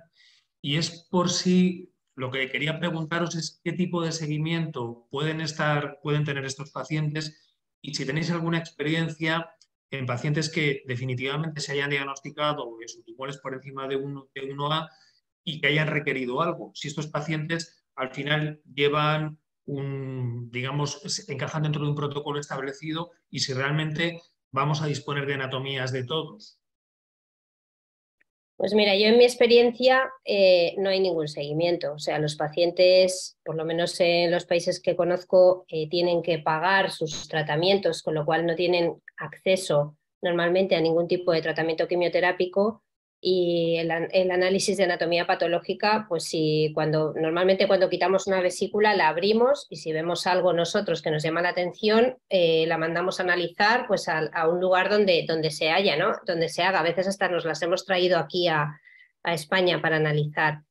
Y es por si lo que quería preguntaros es qué tipo de seguimiento pueden, estar, pueden tener estos pacientes y si tenéis alguna experiencia en pacientes que definitivamente se hayan diagnosticado tumor tumores por encima de, uno, de 1A y que hayan requerido algo. Si estos pacientes al final llevan digamos, encajan dentro de un protocolo establecido y si realmente vamos a disponer de anatomías de todos. Pues mira, yo en mi experiencia eh, no hay ningún seguimiento. O sea, los pacientes, por lo menos en los países que conozco, eh, tienen que pagar sus tratamientos, con lo cual no tienen acceso normalmente a ningún tipo de tratamiento quimioterápico y el, análisis de anatomía patológica, pues si cuando normalmente cuando quitamos una vesícula la abrimos y si vemos algo nosotros que nos llama la atención, eh, la mandamos a analizar pues a, un lugar donde, se haya, ¿no? Donde se haga. A veces hasta nos las hemos traído aquí a, España para analizar.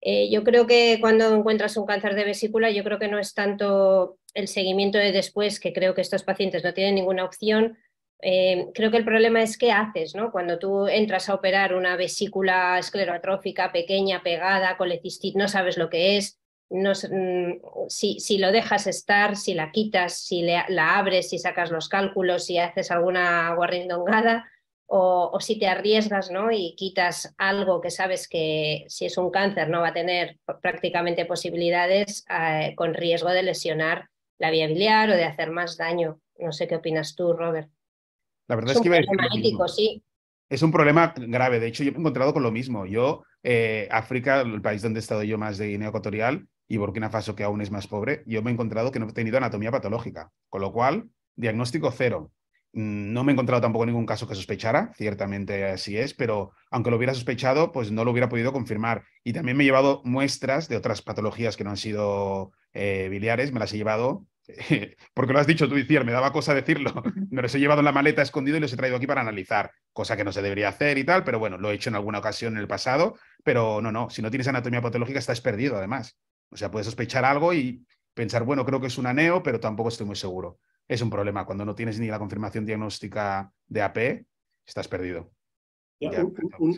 Eh, yo creo que cuando encuentras un cáncer de vesícula, yo creo que no es tanto el seguimiento de después, que creo que estos pacientes no tienen ninguna opción, eh, creo que el problema es qué haces, ¿no? Cuando tú entras a operar una vesícula esclerotrófica pequeña, pegada, coletistit, no sabes lo que es, mm, si, lo dejas estar, si la quitas, si la abres, si sacas los cálculos, si haces alguna guarrindongada o, o, si te arriesgas ¿no? y quitas algo que sabes que si es un cáncer no va a tener prácticamente posibilidades eh, con riesgo de lesionar la vía biliar o de hacer más daño. No sé qué opinas tú, Robert. La verdad es, que sí. Es un problema grave. De hecho, yo me he encontrado con lo mismo. Yo, eh, África, el país donde he estado yo más de Guinea Ecuatorial y Burkina Faso, que aún es más pobre, yo me he encontrado que no he tenido anatomía patológica. Con lo cual, diagnóstico cero. Mm, no me he encontrado tampoco ningún caso que sospechara, ciertamente así es, pero aunque lo hubiera sospechado, pues no lo hubiera podido confirmar. Y también me he llevado muestras de otras patologías que no han sido eh, biliares, me las he llevado porque lo has dicho tú, Iciar, me daba cosa decirlo. Me los he llevado en la maleta escondido y los he traído aquí para analizar, cosa que no se debería hacer y tal, pero bueno, lo he hecho en alguna ocasión en el pasado, pero no, no, si no tienes anatomía patológica estás perdido además. O sea, puedes sospechar algo y pensar, bueno, creo que es un aneo, pero tampoco estoy muy seguro. Es un problema, cuando no tienes ni la confirmación diagnóstica de AP, estás perdido.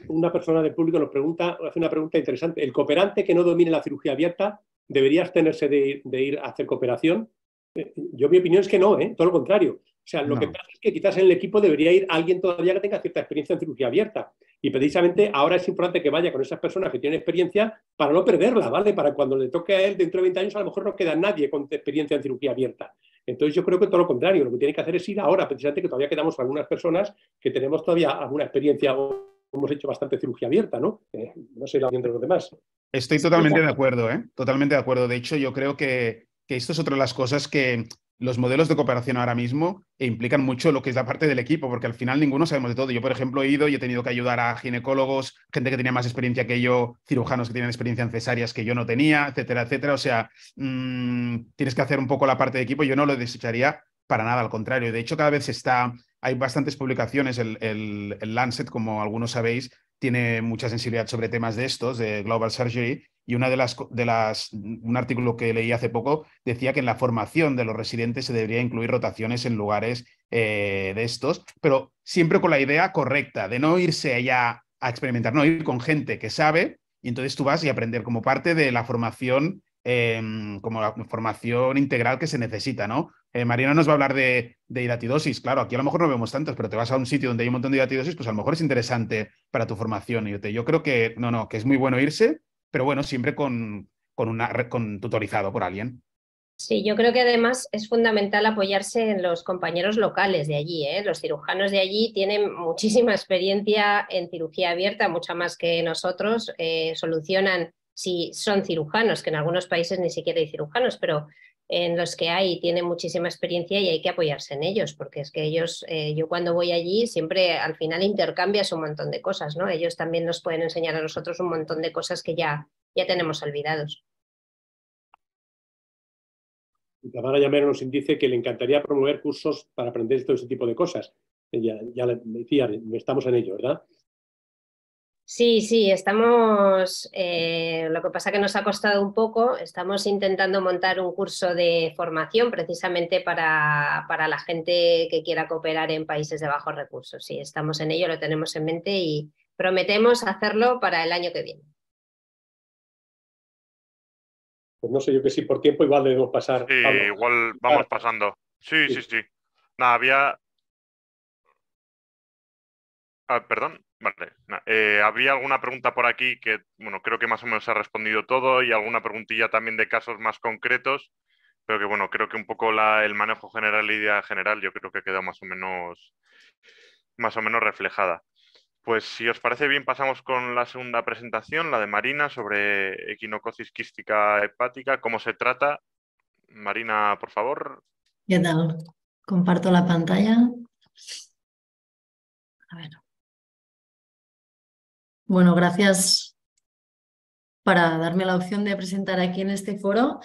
Una persona del público nos pregunta, hace una pregunta interesante. ¿El cooperante que no domine la cirugía abierta debería abstenerse de ir a hacer cooperación? Eh, yo mi opinión es que no, ¿eh? todo lo contrario. O sea, lo que pasa es que quizás en el equipo debería ir alguien todavía que tenga cierta experiencia en cirugía abierta. Y precisamente ahora es importante que vaya con esas personas que tienen experiencia para no perderla, ¿vale? Para cuando le toque a él dentro de 20 años, a lo mejor no queda nadie con experiencia en cirugía abierta. Entonces yo creo que todo lo contrario, lo que tiene que hacer es ir ahora, precisamente que todavía quedamos algunas personas que tenemos todavía alguna experiencia o hemos hecho bastante cirugía abierta, ¿no? Eh, no sé la opinión de los demás. Estoy totalmente de acuerdo, ¿eh? Totalmente de acuerdo. De hecho, yo creo que que esto es otra de las cosas que los modelos de cooperación ahora mismo implican mucho lo que es la parte del equipo, porque al final ninguno sabemos de todo. Yo, por ejemplo, he ido y he tenido que ayudar a ginecólogos, gente que tenía más experiencia que yo, cirujanos que tenían experiencia en cesáreas que yo no tenía, etcétera, etcétera. O sea, mm, tienes que hacer un poco la parte de equipo. Yo no lo desecharía para nada, al contrario. De hecho, cada vez está, hay bastantes publicaciones, el, el, el Lancet, como algunos sabéis, tiene mucha sensibilidad sobre temas de estos, de Global Surgery, y una de las, de las, un artículo que leí hace poco decía que en la formación de los residentes se debería incluir rotaciones en lugares eh, de estos, pero siempre con la idea correcta de no irse allá a experimentar, no ir con gente que sabe, y entonces tú vas y aprender como parte de la formación, em, como la formación integral que se necesita, ¿no? Eh, Mariana nos va a hablar de, de hidatidosis, claro, aquí a lo mejor no vemos tantos, pero te vas a un sitio donde hay un montón de hidatidosis, pues a lo mejor es interesante para tu formación. Y yo, yo creo que, no, no, que es muy bueno irse pero bueno, siempre con, con, una, con tutorizado por alguien. Sí, yo creo que además es fundamental apoyarse en los compañeros locales de allí. ¿eh? Los cirujanos de allí tienen muchísima experiencia en cirugía abierta, mucha más que nosotros. Eh, solucionan si son cirujanos, que en algunos países ni siquiera hay cirujanos, pero en los que hay tiene muchísima experiencia y hay que apoyarse en ellos, porque es que ellos, eh, yo cuando voy allí siempre al final intercambias un montón de cosas, ¿no? Ellos también nos pueden enseñar a nosotros un montón de cosas que ya, ya tenemos olvidados. Tamara Llamero nos dice que le encantaría promover cursos para aprender todo ese tipo de cosas. Ya, ya le decía, estamos en ello, ¿verdad? Sí, sí, estamos, eh, lo que pasa que nos ha costado un poco, estamos intentando montar un curso de formación precisamente para, la gente que quiera cooperar en países de bajos recursos. Sí, estamos en ello, lo tenemos en mente y prometemos hacerlo para el año que viene. Pues no sé yo que sí, por tiempo igual debemos pasar. igual vamos pasando. Sí, sí, sí. sí. Nada, había... Ah, perdón. Vale. Eh, habría alguna pregunta por aquí que, bueno, creo que más o menos se ha respondido todo y alguna preguntilla también de casos más concretos, pero que, bueno, creo que un poco la, el manejo general y idea general yo creo que ha quedado más o menos, más o menos reflejada. Pues si os parece bien, pasamos con la segunda presentación, la de Marina, sobre equinococis quística hepática, cómo se trata. Marina, por favor. ¿Qué tal? Comparto la pantalla. A ver. Bueno, gracias para darme la opción de presentar aquí en este foro.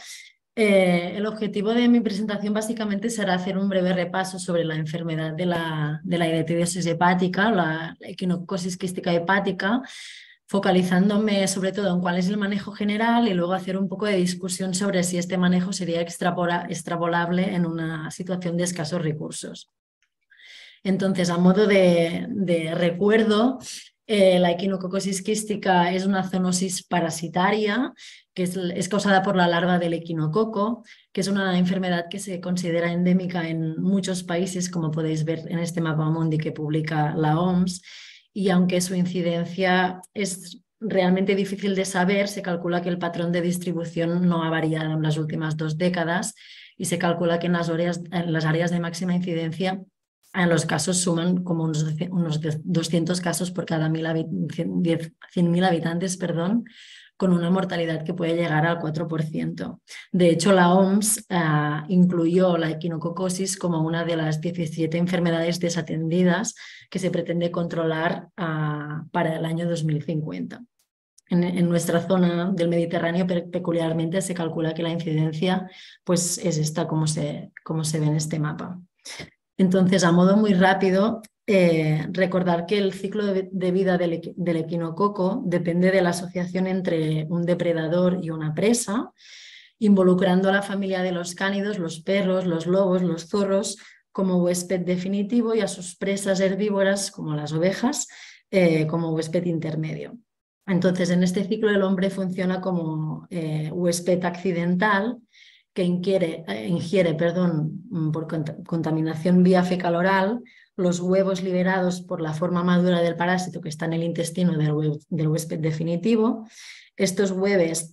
Eh, el objetivo de mi presentación básicamente será hacer un breve repaso sobre la enfermedad de la, de la hepática, la, la equinocosis quística hepática, focalizándome sobre todo en cuál es el manejo general y luego hacer un poco de discusión sobre si este manejo sería extrapolable en una situación de escasos recursos. Entonces, a modo de recuerdo, eh, la equinococosis quística es una zoonosis parasitaria que es, causada por la larva del equinococo, que es una enfermedad que se considera endémica en muchos países, como podéis ver en este mapa mundi que publica la OMS. Y aunque su incidencia es realmente difícil de saber, se calcula que el patrón de distribución no ha variado en las últimas dos décadas y se calcula que en las áreas de máxima incidencia en los casos suman como unos, 200 casos por cada 100.000 habitantes, perdón, con una mortalidad que puede llegar al 4%. De hecho, la OMS eh, incluyó la equinococosis como una de las 17 enfermedades desatendidas que se pretende controlar ah, para el año 2050. En, nuestra zona del Mediterráneo peculiarmente se calcula que la incidencia pues, es esta como se, como se ve en este mapa. Entonces, a modo muy rápido, eh, recordar que el ciclo de, vida del, equinococo depende de la asociación entre un depredador y una presa, involucrando a la familia de los cánidos, los perros, los lobos, los zorros como huésped definitivo y a sus presas herbívoras como las ovejas eh, como huésped intermedio. Entonces, en este ciclo el hombre funciona como eh, huésped accidental que ingiere eh, perdón, mm, por contaminación vía fecal-oral los huevos liberados por la forma madura del parásito que está en el intestino del, huésped definitivo. Estos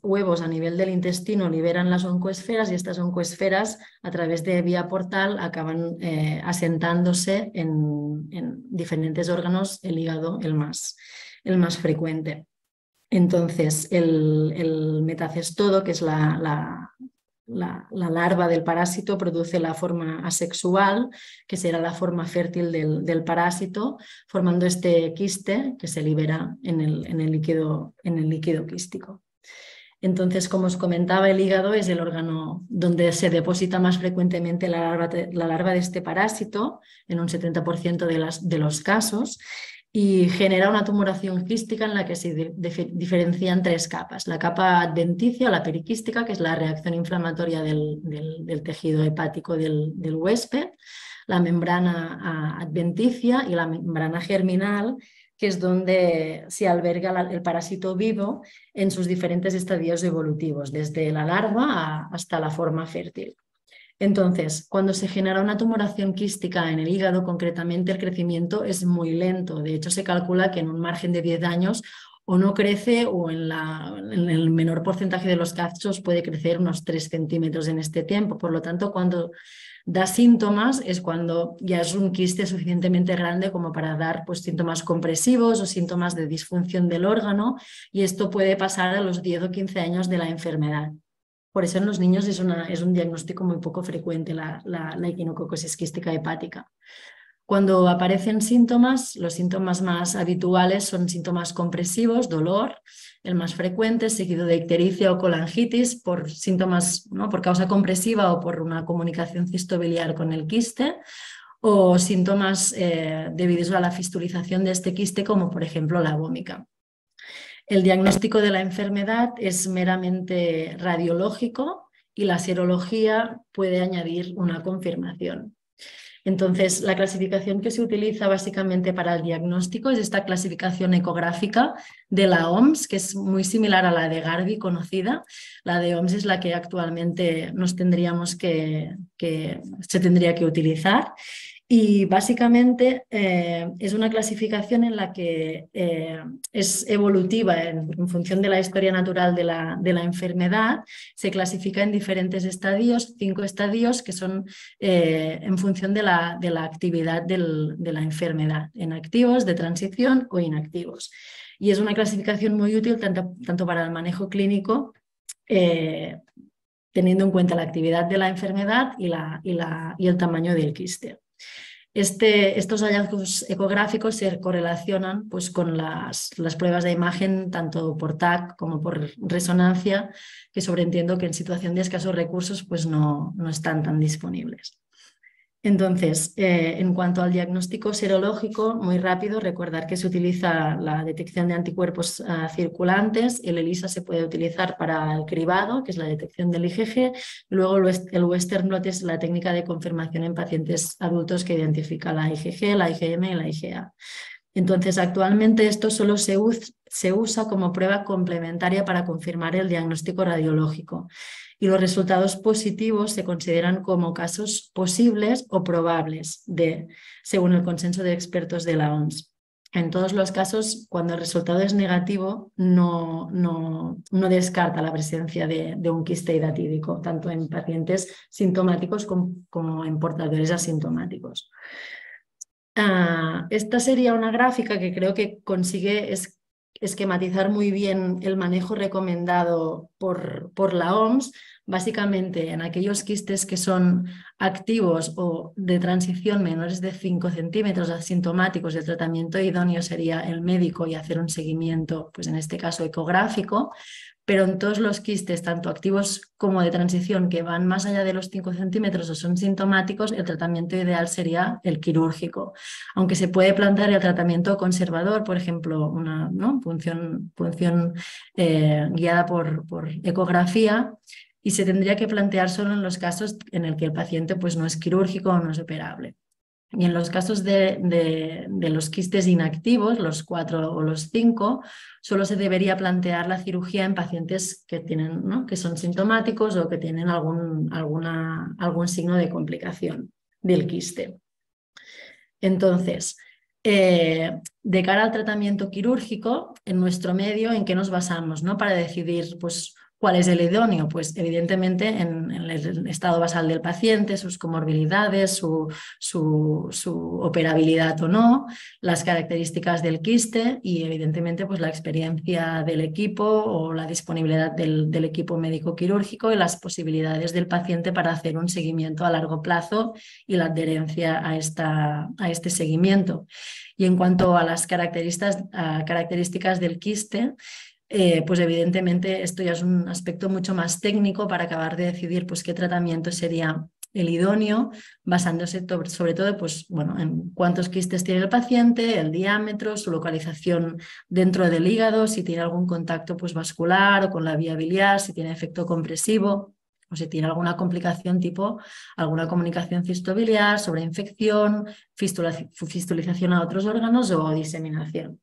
huevos a nivel del intestino liberan las oncoesferas y estas oncoesferas a través de vía portal acaban eh, asentándose en, diferentes órganos, el hígado el más, el más frecuente. Entonces, el, el metacestodo, que es la la, larva del parásito produce la forma asexual, que será la forma fértil del, parásito, formando este quiste que se libera en el, líquido, en el líquido quístico. Entonces, como os comentaba, el hígado es el órgano donde se deposita más frecuentemente la larva, la larva de este parásito, en un 70% de, las, de los casos, y genera una tumoración quística en la que se diferencian tres capas. La capa adventicia la periquística, que es la reacción inflamatoria del, tejido hepático del, huésped, la membrana adventicia ah, y la membrana germinal, que es donde se alberga el parásito vivo en sus diferentes estadios evolutivos, desde la larva hasta la forma fértil. Entonces, cuando se genera una tumoración quística en el hígado, concretamente el crecimiento es muy lento. De hecho, se calcula que en un margen de 10 años o no crece o en, el menor porcentaje de los casos puede crecer unos 3 centímetros en este tiempo. Por lo tanto, cuando da síntomas es cuando ya es un quiste suficientemente grande como para dar pues, síntomas compresivos o síntomas de disfunción del órgano y esto puede pasar a los 10 o 15 años de la enfermedad. Por eso en los niños es, un diagnóstico muy poco frecuente la, la, quística hepática. Cuando aparecen síntomas, los síntomas más habituales son síntomas compresivos, dolor, el más frecuente, seguido de ictericia o colangitis por síntomas, ¿no? por causa compresiva o por una comunicación cistobiliar con el quiste, o síntomas eh, debidos a la fistulización de este quiste, como por ejemplo la vómica. El diagnóstico de la enfermedad es meramente radiológico y la serología puede añadir una confirmación. Entonces, la clasificación que se utiliza básicamente para el diagnóstico es esta clasificación ecográfica de la OMS, que es muy similar a la de Gardi conocida. La de OMS es la que actualmente nos tendríamos que se tendría que utilizar. Y básicamente eh, es una clasificación en la que eh, es evolutiva en, función de la historia natural de la, enfermedad. Se clasifica en diferentes estadios, cinco estadios que son eh, en función de la, actividad de la enfermedad, en activos, de transición o inactivos. Y es una clasificación muy útil tanto, para el manejo clínico teniendo en cuenta la actividad de la enfermedad y, la, la, y el tamaño del quiste. Este, estos hallazgos ecográficos se correlacionan pues, con las, pruebas de imagen tanto por TAC como por resonancia, que sobreentiendo que en situación de escasos recursos pues, no están tan disponibles. Entonces, eh, en cuanto al diagnóstico serológico, muy rápido, recordar que se utiliza la detección de anticuerpos ah, circulantes, el ELISA se puede utilizar para el cribado, que es la detección del IgG, luego el Western blot es la técnica de confirmación en pacientes adultos que identifica la IgG, la IgM y la IgA. Entonces, actualmente esto solo se, usa como prueba complementaria para confirmar el diagnóstico radiológico y los resultados positivos se consideran como casos posibles o probables, de, según el consenso de expertos de la OMS. En todos los casos, cuando el resultado es negativo, no, no, no descarta la presencia de, un quiste hidatídico, tanto en pacientes sintomáticos como, en portadores asintomáticos. Ah, esta sería una gráfica que creo que consigue es esquematizar muy bien el manejo recomendado por, por, la OMS, básicamente en aquellos quistes que son activos o de transición menores de 5 centímetros asintomáticos, el tratamiento idóneo sería el médico y hacer un seguimiento, pues en este caso ecográfico, pero en todos los quistes, tanto activos como de transición, que van más allá de los 5 centímetros o son sintomáticos, el tratamiento ideal sería el quirúrgico. Aunque se puede plantear el tratamiento conservador, por ejemplo, una ¿no? punción, eh, guiada por, por ecografía, y se tendría que plantear solo en los casos en el que el paciente pues, no es quirúrgico o no es operable. Y en los casos de, los quistes inactivos, los cuatro o los cinco, solo se debería plantear la cirugía en pacientes que, tienen, ¿no? que son sintomáticos o que tienen algún, alguna, algún signo de complicación del quiste. Entonces, eh, de cara al tratamiento quirúrgico, en nuestro medio, ¿en qué nos basamos ¿no? para decidir pues, ¿Cuál es el idóneo? Pues evidentemente en, el estado basal del paciente, sus comorbilidades, su, operabilidad o no, las características del quiste y evidentemente pues la experiencia del equipo o la disponibilidad del, equipo médico quirúrgico y las posibilidades del paciente para hacer un seguimiento a largo plazo y la adherencia a, esta, a este seguimiento. Y en cuanto a las características, características del quiste, eh, pues evidentemente esto ya es un aspecto mucho más técnico para acabar de decidir pues, qué tratamiento sería el idóneo, basándose sobre todo pues, bueno, en cuántos quistes tiene el paciente, el diámetro, su localización dentro del hígado, si tiene algún contacto pues, vascular o con la vía biliar, si tiene efecto compresivo o si tiene alguna complicación tipo alguna comunicación cistobiliar, sobre infección, fistulización a otros órganos o diseminación.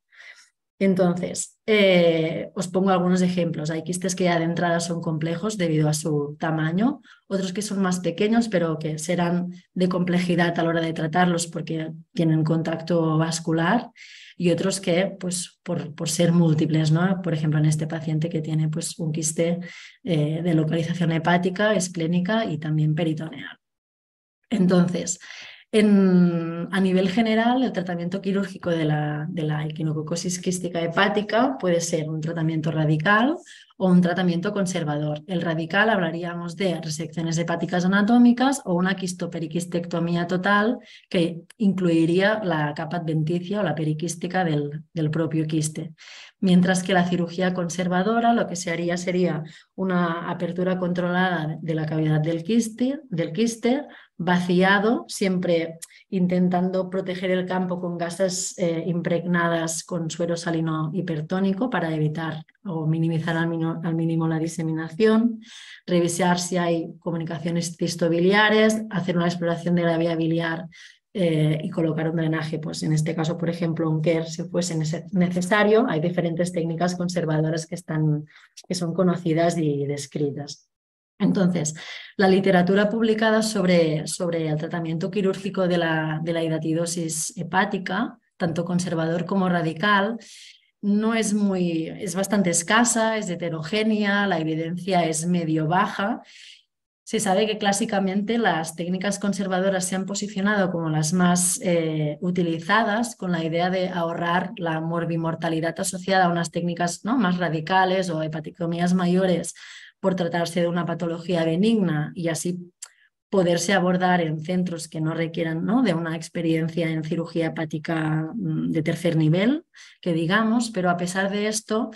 Entonces, eh, os pongo algunos ejemplos. Hay quistes que ya de entrada son complejos debido a su tamaño, otros que son más pequeños, pero que serán de complejidad a la hora de tratarlos porque tienen contacto vascular, y otros que, pues, por, ser múltiples, ¿no? Por ejemplo, en este paciente que tiene pues, un quiste eh, de localización hepática, esplénica y también peritoneal. Entonces, a nivel general, el tratamiento quirúrgico de la, de la equinococosis quística hepática puede ser un tratamiento radical o un tratamiento conservador. El radical hablaríamos de resecciones hepáticas anatómicas o una quistoperiquistectomía total que incluiría la capa adventicia o la periquística del, propio quiste. Mientras que la cirugía conservadora lo que se haría sería una apertura controlada de la cavidad del quiste, del quiste vaciado, siempre intentando proteger el campo con gases eh, impregnadas con suero salino hipertónico para evitar o minimizar al, mínimo, la diseminación, revisar si hay comunicaciones cistobiliares, hacer una exploración de la vía biliar eh, y colocar un drenaje, pues en este caso, por ejemplo, un KER si fuese necesario. Hay diferentes técnicas conservadoras que, están, que son conocidas y descritas. Entonces, la literatura publicada sobre, el tratamiento quirúrgico de la, de hidatidosis hepática, tanto conservador como radical, no es muy, es bastante escasa, es heterogénea, la evidencia es medio baja. Se sabe que clásicamente las técnicas conservadoras se han posicionado como las más eh, utilizadas con la idea de ahorrar la morbimortalidad asociada a unas técnicas ¿no? más radicales o hepaticomías mayores por tratarse de una patología benigna y así poderse abordar en centros que no requieran ¿no? de una experiencia en cirugía hepática mm, de tercer nivel, que digamos, pero a pesar de esto,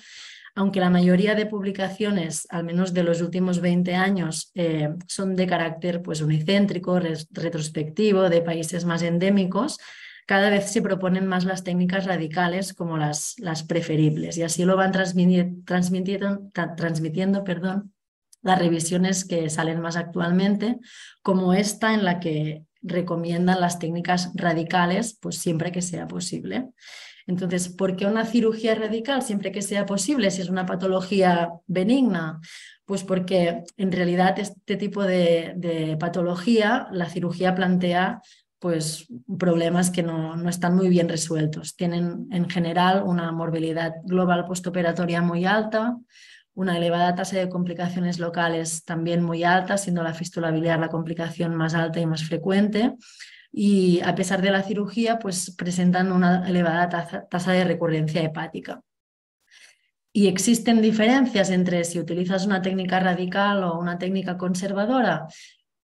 aunque la mayoría de publicaciones, al menos de los últimos 20 años, eh, son de carácter pues, unicéntrico, retrospectivo, de países más endémicos, cada vez se proponen más las técnicas radicales como las, las preferibles y así lo van transmitiendo perdón, las revisiones que salen más actualmente, como esta en la que recomiendan las técnicas radicales, pues siempre que sea posible. Entonces, ¿por qué una cirugía radical siempre que sea posible si es una patología benigna? Pues porque en realidad este tipo de, patología, la cirugía plantea pues problemas que no, no, están muy bien resueltos. Tienen en general una morbilidad global postoperatoria muy alta, una elevada tasa de complicaciones locales también muy alta, siendo la fístula biliar la complicación más alta y más frecuente. Y a pesar de la cirugía, pues presentan una elevada tasa, de recurrencia hepática. Y existen diferencias entre si utilizas una técnica radical o una técnica conservadora.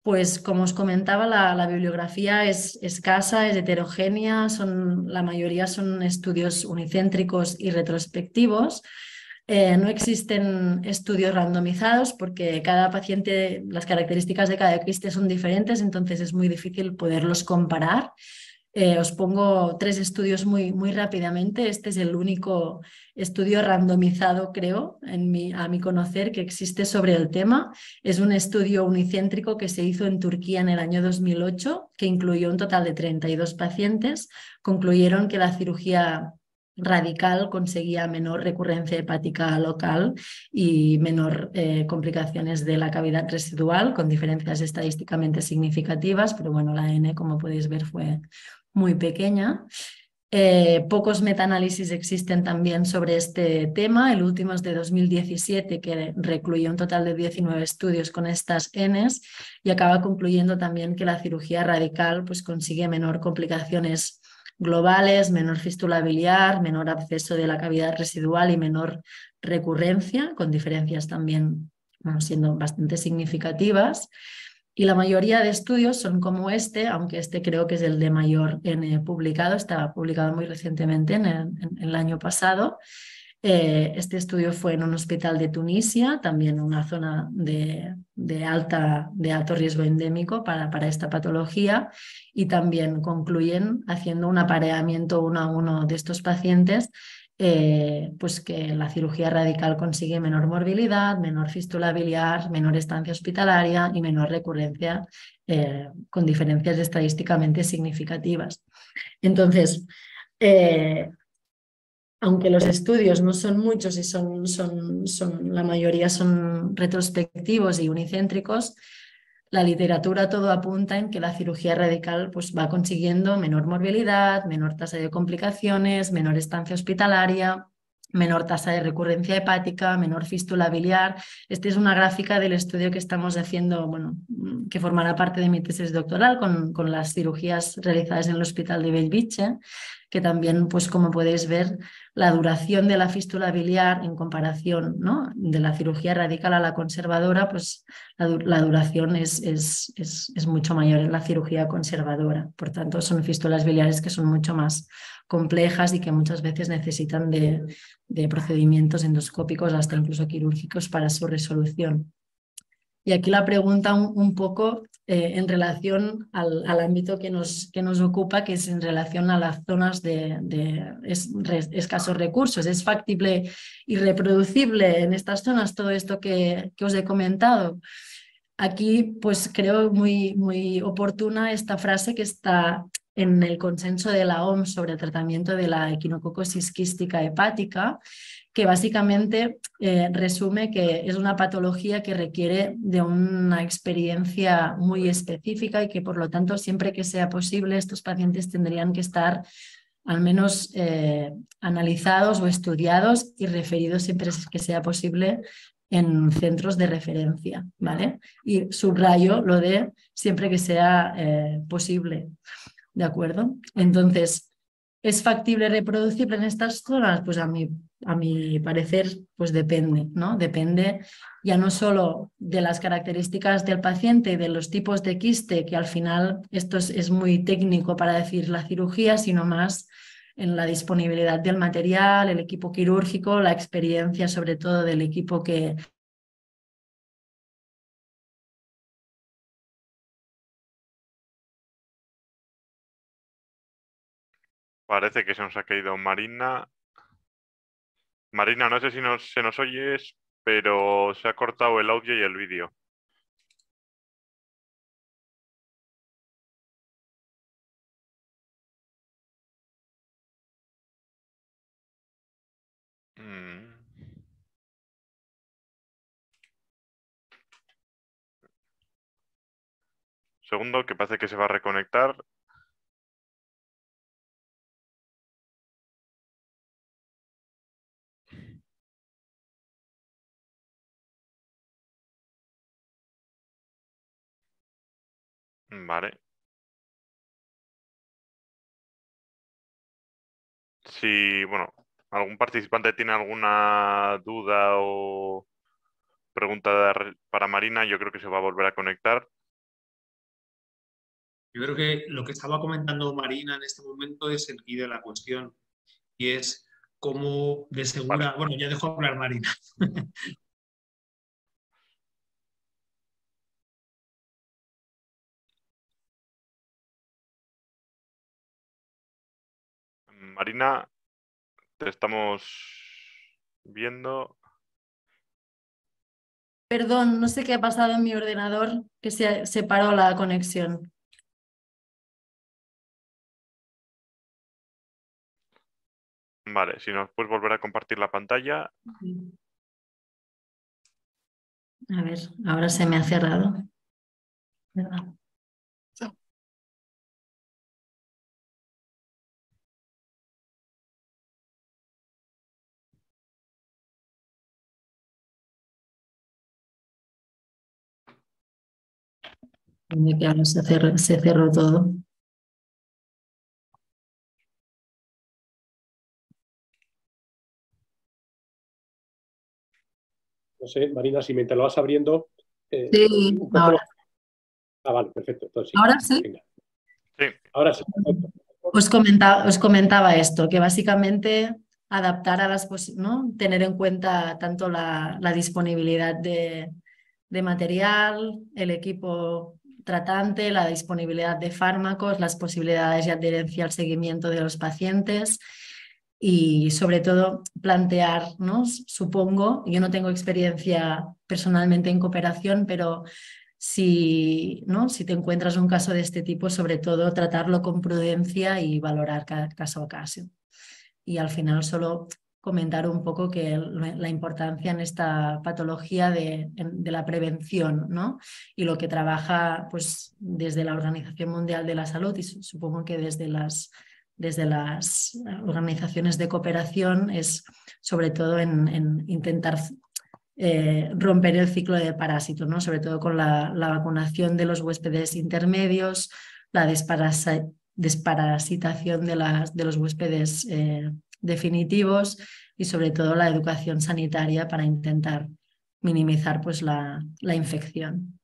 Pues como os comentaba, la, la bibliografía es escasa, es heterogénea, son, la mayoría son estudios unicéntricos y retrospectivos eh, no existen estudios randomizados porque cada paciente, las características de cada quiste son diferentes, entonces es muy difícil poderlos comparar. Eh, os pongo tres estudios muy, muy rápidamente. Este es el único estudio randomizado, creo, en mi, a mi conocer, que existe sobre el tema. Es un estudio unicéntrico que se hizo en Turquía en el año 2008, que incluyó un total de 32 pacientes. Concluyeron que la cirugía radical conseguía menor recurrencia hepática local y menor eh, complicaciones de la cavidad residual, con diferencias estadísticamente significativas, pero bueno, la N, como podéis ver, fue muy pequeña. Eh, pocos metaanálisis existen también sobre este tema. El último es de 2017, que recluye un total de 19 estudios con estas Ns y acaba concluyendo también que la cirugía radical pues, consigue menor complicaciones globales, menor fístula biliar, menor acceso de la cavidad residual y menor recurrencia, con diferencias también siendo bastante significativas. Y la mayoría de estudios son como este, aunque este creo que es el de mayor publicado, estaba publicado muy recientemente en el año pasado, eh, este estudio fue en un hospital de Tunisia, también una zona de, alta, alto riesgo endémico para, esta patología, y también concluyen haciendo un apareamiento uno a uno de estos pacientes. Eh, pues que la cirugía radical consigue menor morbilidad, menor fístula biliar, menor estancia hospitalaria y menor recurrencia eh, con diferencias estadísticamente significativas. Entonces, aunque los estudios no son muchos y son, son, son, la mayoría son retrospectivos y unicéntricos, la literatura todo apunta en que la cirugía radical pues, va consiguiendo menor morbilidad, menor tasa de complicaciones, menor estancia hospitalaria, menor tasa de recurrencia hepática, menor fístula biliar. Esta es una gráfica del estudio que estamos haciendo, bueno, que formará parte de mi tesis doctoral con, las cirugías realizadas en el Hospital de Belviche, que también, pues como podéis ver, la duración de la fístula biliar en comparación ¿no? de la cirugía radical a la conservadora, pues la, duración es, es, es, mucho mayor en la cirugía conservadora. Por tanto, son fístulas biliares que son mucho más complejas y que muchas veces necesitan de, procedimientos endoscópicos, hasta incluso quirúrgicos, para su resolución. Y aquí la pregunta un poco eh, en relación al, ámbito que nos, que nos ocupa, que es en relación a las zonas de, escasos recursos. ¿Es factible y reproducible en estas zonas todo esto que, os he comentado? Aquí, pues creo muy, muy oportuna esta frase que está en el consenso de la OMS sobre el tratamiento de la equinococosis quística hepática, que básicamente eh, resume que es una patología que requiere de una experiencia muy específica y que por lo tanto siempre que sea posible estos pacientes tendrían que estar al menos eh, analizados o estudiados y referidos siempre que sea posible en centros de referencia, ¿vale? Y subrayo lo de siempre que sea eh, posible, ¿de acuerdo? Entonces, ¿es factible reproducible en estas zonas? Pues a mí a mi parecer, pues depende, ¿no? Depende ya no solo de las características del paciente, de los tipos de quiste, que al final esto es, es muy técnico para decir la cirugía, sino más en la disponibilidad del material, el equipo quirúrgico, la experiencia sobre todo del equipo que, Parece que se nos ha caído Marina. Marina, no sé si nos, se nos oyes, pero se ha cortado el audio y el vídeo. Mm. Segundo, que parece que se va a reconectar. Si, bueno, algún participante tiene alguna duda o pregunta para Marina, yo creo que se va a volver a conectar. Yo creo que lo que estaba comentando Marina en este momento es el guía de la cuestión y es cómo de segura, bueno, ya dejo hablar Marina, Marina, te estamos viendo. Perdón, no sé qué ha pasado en mi ordenador, que se, se paró la conexión. Vale, si nos puedes volver a compartir la pantalla. A ver, ahora se me ha cerrado. se cerró, todo. No sé, Marina, si mientras lo vas abriendo. Eh, sí, ahora. Ah, vale, perfecto. ahora sí. Ahora sí. Os comentaba, os comentaba esto, que básicamente adaptar a las ¿no? tener en cuenta tanto la, disponibilidad de, de material, el equipo tratante, la disponibilidad de fármacos, las posibilidades de adherencia al seguimiento de los pacientes y sobre todo plantearnos, supongo, yo no tengo experiencia personalmente en cooperación, pero si, ¿no? si te encuentras un caso de este tipo, sobre todo tratarlo con prudencia y valorar caso a caso. Y al final solo comentar un poco que la importancia en esta patología de, la prevención, ¿no? Y lo que trabaja pues, desde la Organización Mundial de la Salud y supongo que desde las, desde las organizaciones de cooperación es sobre todo en, intentar eh, romper el ciclo de parásitos, ¿no? Sobre todo con la, vacunación de los huéspedes intermedios, la desparasitación de, las, de los huéspedes eh, definitivos y sobre todo la educación sanitaria para intentar minimizar pues, la, infección.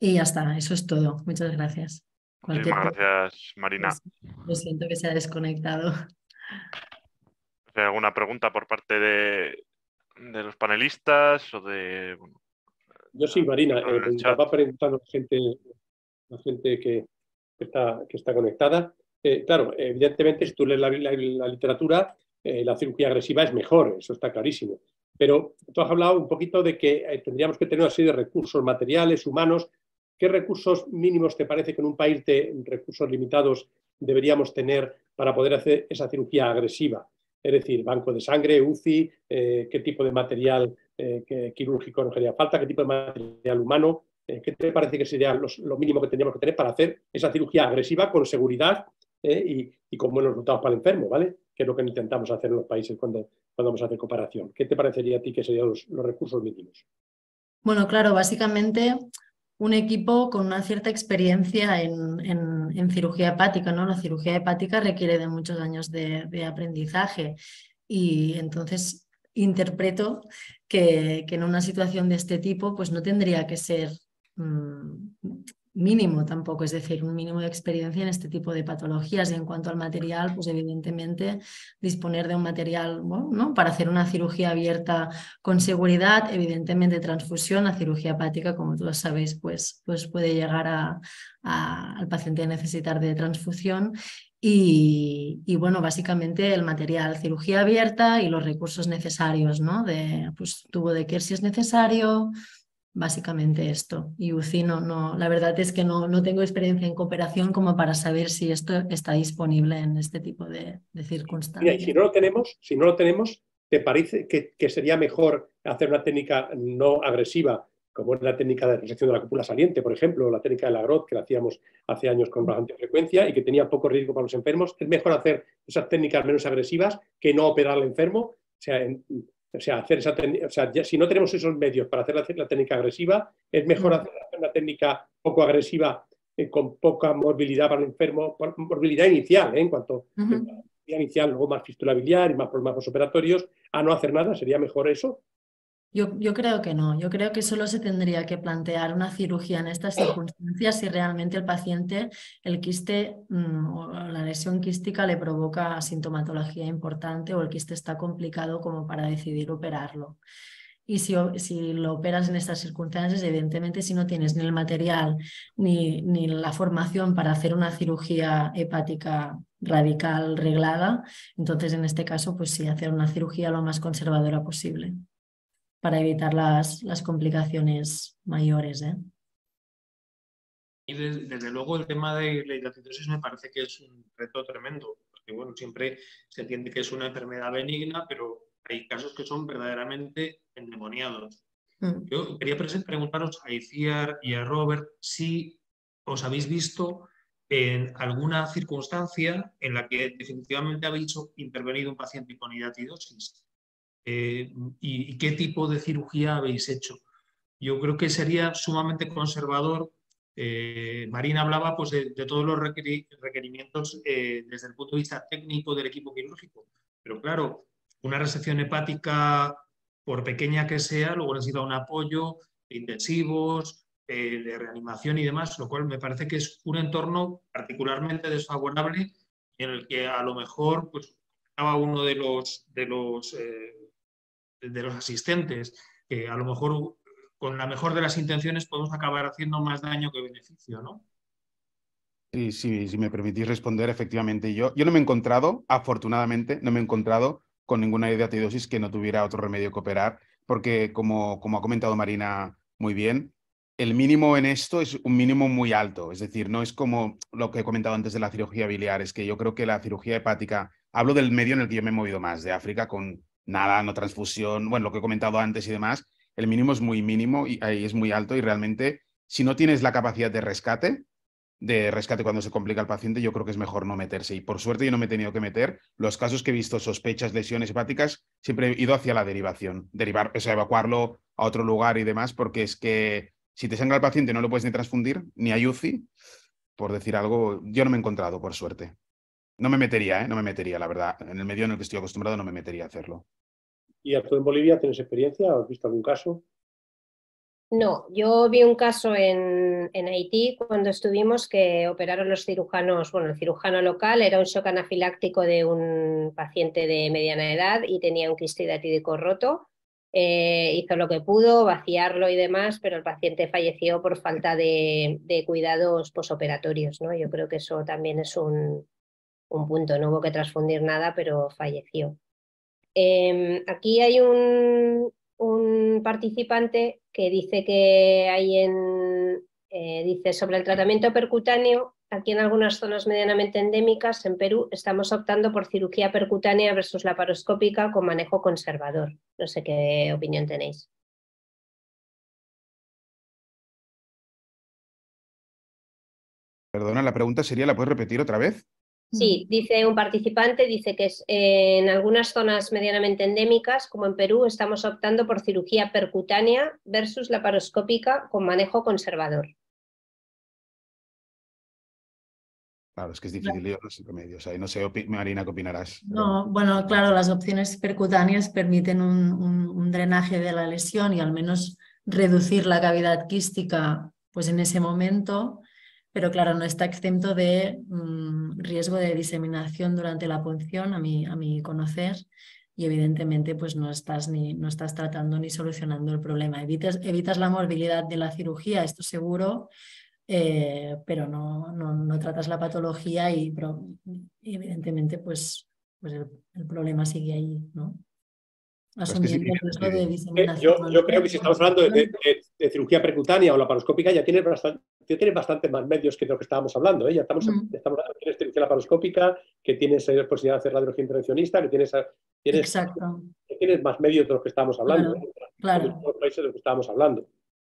Y ya está, eso es todo. Muchas gracias. muchas gracias, Marina. Pues, lo siento que se ha desconectado. ¿Hay alguna pregunta por parte de, los panelistas o de... Yo sí, Marina. Eh, va gente, la gente que, está, que está conectada. Eh, claro, evidentemente, si tú lees la, literatura, eh, la cirugía agresiva es mejor, eso está clarísimo. Pero tú has hablado un poquito de que eh, tendríamos que tener una serie de recursos materiales, humanos. ¿Qué recursos mínimos te parece que en un país de recursos limitados deberíamos tener para poder hacer esa cirugía agresiva? Es decir, banco de sangre, UCI, qué tipo de material quirúrgico nos haría falta, qué tipo de material humano. ¿Qué te parece que sería lo mínimo que tendríamos que tener para hacer esa cirugía agresiva con seguridad ¿eh? y, con buenos resultados para el enfermo, ¿vale? Que es lo que intentamos hacer en los países cuando, cuando vamos a hacer comparación. ¿Qué te parecería a ti que serían los, recursos mínimos? Bueno, claro, básicamente un equipo con una cierta experiencia en, cirugía hepática, ¿no? La cirugía hepática requiere de muchos años de, aprendizaje y entonces interpreto que, en una situación de este tipo pues no tendría que ser mm, mínimo tampoco, es decir, un mínimo de experiencia en este tipo de patologías. Y en cuanto al material, pues evidentemente disponer de un material ¿no? para hacer una cirugía abierta con seguridad, evidentemente transfusión, la cirugía hepática, como todos sabéis, pues, pues puede llegar a, al paciente a necesitar de transfusión. Y, bueno, básicamente el material, cirugía abierta y los recursos necesarios, ¿no? De pues, tubo de Kerr si es necesario, básicamente esto. Y UCI no, la verdad es que no, tengo experiencia en cooperación como para saber si esto está disponible en este tipo de, circunstancias. y si no lo tenemos, si no lo tenemos, ¿te parece que, que, sería mejor hacer una técnica no agresiva, como es la técnica de resección de la cúpula saliente, por ejemplo, o la técnica de la GROT que la hacíamos hace años con bastante frecuencia y que tenía poco riesgo para los enfermos? ¿Es mejor hacer esas técnicas menos agresivas que no operar al enfermo? O sea, en, o sea, hacer esa o sea, ya, si no tenemos esos medios para hacer la, técnica agresiva, es mejor hacer una técnica poco agresiva eh, con poca morbilidad para el enfermo, morbilidad inicial, ¿eh? en cuanto inicial, luego más fistula biliar y más problemas operatorios, a no hacer nada, sería mejor eso, yo, creo que no, yo creo que solo se tendría que plantear una cirugía en estas circunstancias si realmente el paciente, el quiste mm, o la lesión quística le provoca sintomatología importante o el quiste está complicado como para decidir operarlo. Y si, si, lo operas en estas circunstancias, evidentemente si no tienes ni el material ni, ni la formación para hacer una cirugía hepática radical reglada, entonces en este caso, pues sí, hacer una cirugía lo más conservadora posible para evitar las, las complicaciones mayores. ¿eh? Y desde, luego el tema de la hidratidosis me parece que es un reto tremendo, porque bueno, siempre se entiende que es una enfermedad benigna, pero hay casos que son verdaderamente endemoniados. Mm. Yo quería preguntaros a Iciar y a Robert si os habéis visto en alguna circunstancia en la que definitivamente habéis intervenido un paciente con hidatidosis eh, y, qué tipo de cirugía habéis hecho. Yo creo que sería sumamente conservador. Eh, Marina hablaba pues, de, todos los requerimientos eh, desde el punto de vista técnico del equipo quirúrgico, pero claro, una resección hepática, por pequeña que sea, luego necesita un apoyo de intensivos, de reanimación y demás, lo cual me parece que es un entorno particularmente desfavorable en el que a lo mejor pues, uno de los, de los de los asistentes, que a lo mejor con la mejor de las intenciones podemos acabar haciendo más daño que beneficio, ¿no? Sí, sí, si me permitís responder, efectivamente, yo, yo no me he encontrado, afortunadamente, no me he encontrado con ninguna idea de que no tuviera otro remedio que operar, porque como, como ha comentado Marina muy bien, el mínimo en esto es un mínimo muy alto, es decir, no es como lo que he comentado antes de la cirugía biliar, es que yo creo que la cirugía hepática, hablo del medio en el que yo me he movido más, de África, con nada, no transfusión, bueno, lo que he comentado antes y demás, el mínimo es muy mínimo y ahí es muy alto y realmente si no tienes la capacidad de rescate, de rescate cuando se complica el paciente, yo creo que es mejor no meterse. Y por suerte yo no me he tenido que meter. Los casos que he visto sospechas, lesiones hepáticas, siempre he ido hacia la derivación, derivar, o sea, evacuarlo a otro lugar y demás, porque es que si te sangra el paciente no lo puedes ni transfundir, ni hay UCI, por decir algo, yo no me he encontrado, por suerte. No me metería, ¿eh? no me metería, la verdad. En el medio en el que estoy acostumbrado no me metería a hacerlo. ¿Y tú en Bolivia tienes experiencia? ¿Has visto algún caso? No, yo vi un caso en, Haití cuando estuvimos que operaron los cirujanos, bueno, el cirujano local era un shock anafiláctico de un paciente de mediana edad y tenía un quistidatídico roto. Eh, hizo lo que pudo, vaciarlo y demás, pero el paciente falleció por falta de, de cuidados posoperatorios, ¿no? Yo creo que eso también es un, un punto, no hubo que transfundir nada, pero falleció. Em, aquí hay un, participante que dice que hay en, eh, dice sobre el tratamiento percutáneo, aquí en algunas zonas medianamente endémicas en Perú estamos optando por cirugía percutánea versus laparoscópica con manejo conservador. No sé qué opinión tenéis. Perdona, la pregunta sería, ¿la puedes repetir otra vez? Sí, mm. dice un participante, dice que eh, en algunas zonas medianamente endémicas, como en Perú, estamos optando por cirugía percutánea versus la paroscópica con manejo conservador. Claro, es que es difícil a los remedios. no sé, Marina, ¿qué opinarás? No, bueno, claro, las opciones percutáneas permiten un, un, drenaje de la lesión y al menos reducir la cavidad quística pues en ese momento pero claro, no está exento de mm, riesgo de diseminación durante la punción, a mi, a conocer, y evidentemente pues no estás, ni, no estás tratando ni solucionando el problema. Evitas, evitas la morbilidad de la cirugía, esto seguro, eh, pero no, no, tratas la patología y, evidentemente pues, pues el, el, problema sigue ahí, ¿no? Eh, yo, creo que si estamos hablando de, cirugía precutánea o laparoscópica, ya tiene bastante, ya tiene bastante más medios que de lo que estábamos hablando. ¿eh? Ya estamos, mm. tienes cirugía laparoscópica, que tienes eh, posibilidad de hacer radiología intervencionista, que tienes, tienes, más medios de lo que estábamos hablando. Claro, de los que estábamos hablando.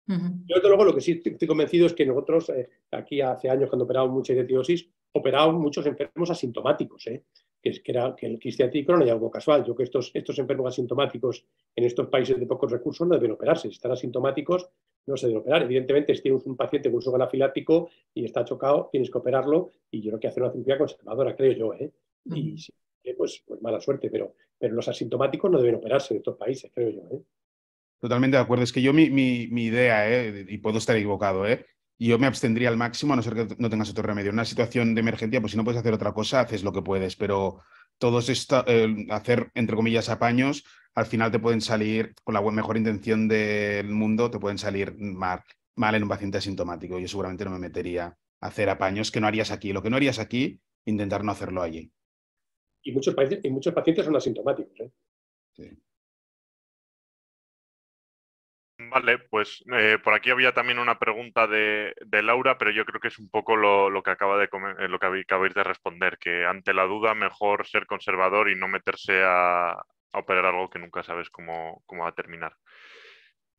Yo, desde luego, lo que sí estoy convencido es que nosotros, aquí hace años, cuando operábamos mucha idiosis, operamos muchos enfermos asintomáticos. ¿eh? que, es, que, era, que el quiste no era algo casual. Yo que estos, estos enfermos asintomáticos en estos países de pocos recursos no deben operarse. Si están asintomáticos, no se deben operar. Evidentemente, si tienes un paciente con un shock y está chocado, tienes que operarlo y yo creo que hacer una cirugía conservadora, creo yo. ¿eh? Y eh, pues, pues mala suerte, pero, pero los asintomáticos no deben operarse en estos países, creo yo. ¿eh? Totalmente de acuerdo. Es que yo mi, idea, y puedo estar equivocado, ¿eh? yo me abstendría al máximo a no ser que no tengas otro remedio. En una situación de emergencia, pues si no puedes hacer otra cosa, haces lo que puedes, pero todos esto, eh, hacer, entre comillas, apaños, al final te pueden salir, con la mejor intención del mundo, te pueden salir mal, mal en un paciente asintomático. Yo seguramente no me metería a hacer apaños que no harías aquí. Lo que no harías aquí, intentar no hacerlo allí. Y muchos, y muchos pacientes son asintomáticos. ¿eh? Sí. Vale, pues eh, por aquí había también una pregunta de, Laura, pero yo creo que es un poco lo, que acaba de eh, lo que acabáis de responder, que ante la duda mejor ser conservador y no meterse a, operar algo que nunca sabes cómo, cómo va a terminar.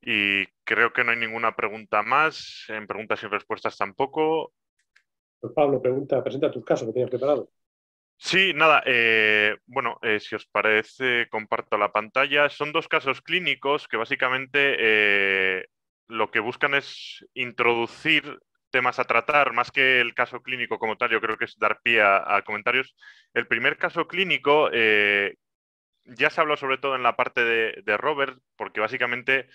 Y creo que no hay ninguna pregunta más, en preguntas y respuestas tampoco. Pues Pablo, pregunta, presenta tus casos que tenías preparado. Sí, nada, eh, bueno, eh, si os parece, comparto la pantalla. Son dos casos clínicos que básicamente eh, lo que buscan es introducir temas a tratar, más que el caso clínico como tal, yo creo que es dar pie a, comentarios. El primer caso clínico ya se habló sobre todo en la parte de Robert, porque básicamente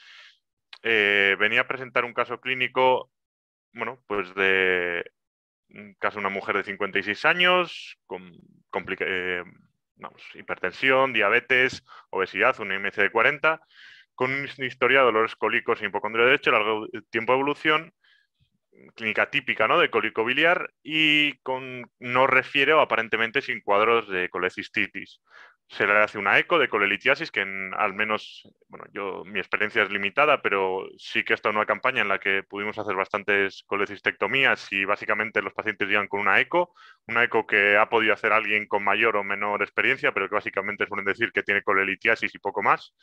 venía a presentar un caso clínico, bueno, pues de Mm, caso una mujer de 56 años, con eh, hipertensión, diabetes, obesidad, un IMC de 40, con una historia de dolores cólicos e hipocondria derecho, largo tiempo de evolución, clínica típica de cólico biliar y no refiere o aparentemente sin cuadros de colecistitis se le hace una eco de colelitiasis, que al menos, bueno, yo mi experiencia es limitada, pero sí que esta estado una campaña en la que pudimos hacer bastantes colecistectomías y básicamente los pacientes llegan con una eco, una eco que ha podido hacer alguien con mayor o menor experiencia, pero que básicamente suelen decir que tiene colelitiasis y poco más.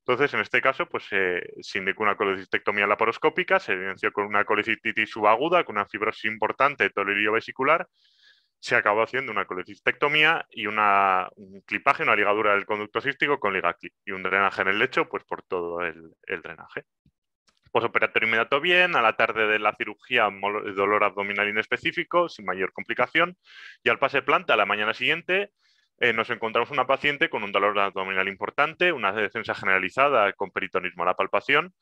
Entonces, en este caso, pues eh, se indicó una colecistectomía laparoscópica, se evidenció con una colecistitis subaguda, con una fibrosis importante, de tolerio vesicular, se acabó haciendo una colecistectomía y un clipaje, una ligadura del conducto cístico con y un drenaje en el lecho, pues por todo el, el drenaje. Posoperatorio inmediato bien, a la tarde de la cirugía dolor abdominal inespecífico, sin mayor complicación, y al pase planta a la mañana siguiente eh, nos encontramos una paciente con un dolor abdominal importante, una defensa generalizada con peritonismo a la palpación,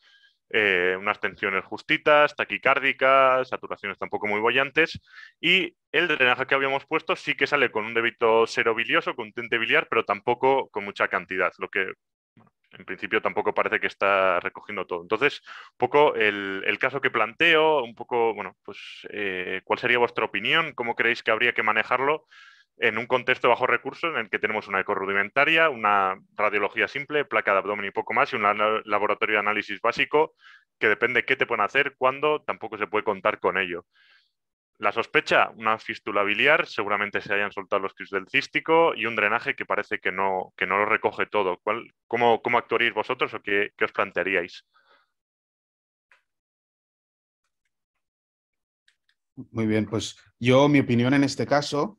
eh, unas tensiones justitas, taquicárdicas, saturaciones tampoco muy bollantes. Y el drenaje que habíamos puesto sí que sale con un débito serobilioso con un tente biliar, pero tampoco con mucha cantidad, lo que en principio tampoco parece que está recogiendo todo. Entonces, un poco el, caso que planteo, un poco, bueno, pues, eh, ¿cuál sería vuestra opinión? ¿Cómo creéis que habría que manejarlo? en un contexto bajo recurso recursos en el que tenemos una eco rudimentaria, una radiología simple, placa de abdomen y poco más, y un laboratorio de análisis básico que depende qué te pueden hacer, cuándo, tampoco se puede contar con ello. La sospecha, una fístula biliar, seguramente se hayan soltado los cris del cístico y un drenaje que parece que no, que no lo recoge todo. cómo, ¿Cómo actuaríais vosotros o qué, qué os plantearíais? Muy bien, pues yo mi opinión en este caso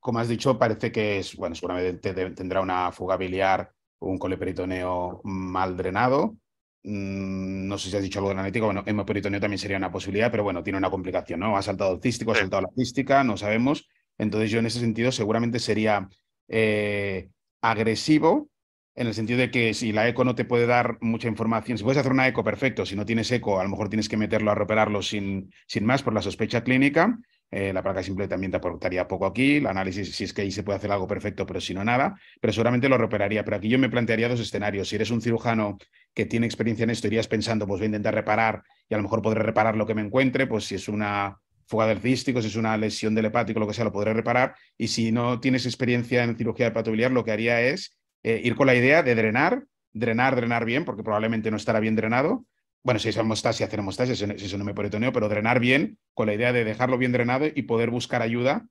como has dicho, parece que es, bueno, seguramente tendrá una fuga biliar o un coleperitoneo mal drenado. Mm, no sé si has dicho algo analítico. bueno, hemoperitoneo también sería una posibilidad, pero bueno, tiene una complicación, ¿no? Ha saltado el cístico, ha saltado la cística, no sabemos. Entonces, yo en ese sentido seguramente sería eh, agresivo, en el sentido de que si la eco no te puede dar mucha información, si puedes hacer una eco, perfecto, si no tienes eco, a lo mejor tienes que meterlo a repararlo sin, sin más por la sospecha clínica, eh, la placa simple también te aportaría poco aquí. El análisis, si es que ahí se puede hacer algo perfecto, pero si no nada, pero seguramente lo repararía. Pero aquí yo me plantearía dos escenarios. Si eres un cirujano que tiene experiencia en esto, irías pensando, pues voy a intentar reparar y a lo mejor podré reparar lo que me encuentre, pues si es una fuga del cístico, si es una lesión del hepático, lo que sea, lo podré reparar. Y si no tienes experiencia en cirugía biliar, lo que haría es eh, ir con la idea de drenar, drenar, drenar bien, porque probablemente no estará bien drenado, bueno, si es y hacer mostasia, si eso no me pero drenar bien, con la idea de dejarlo bien drenado y poder buscar ayuda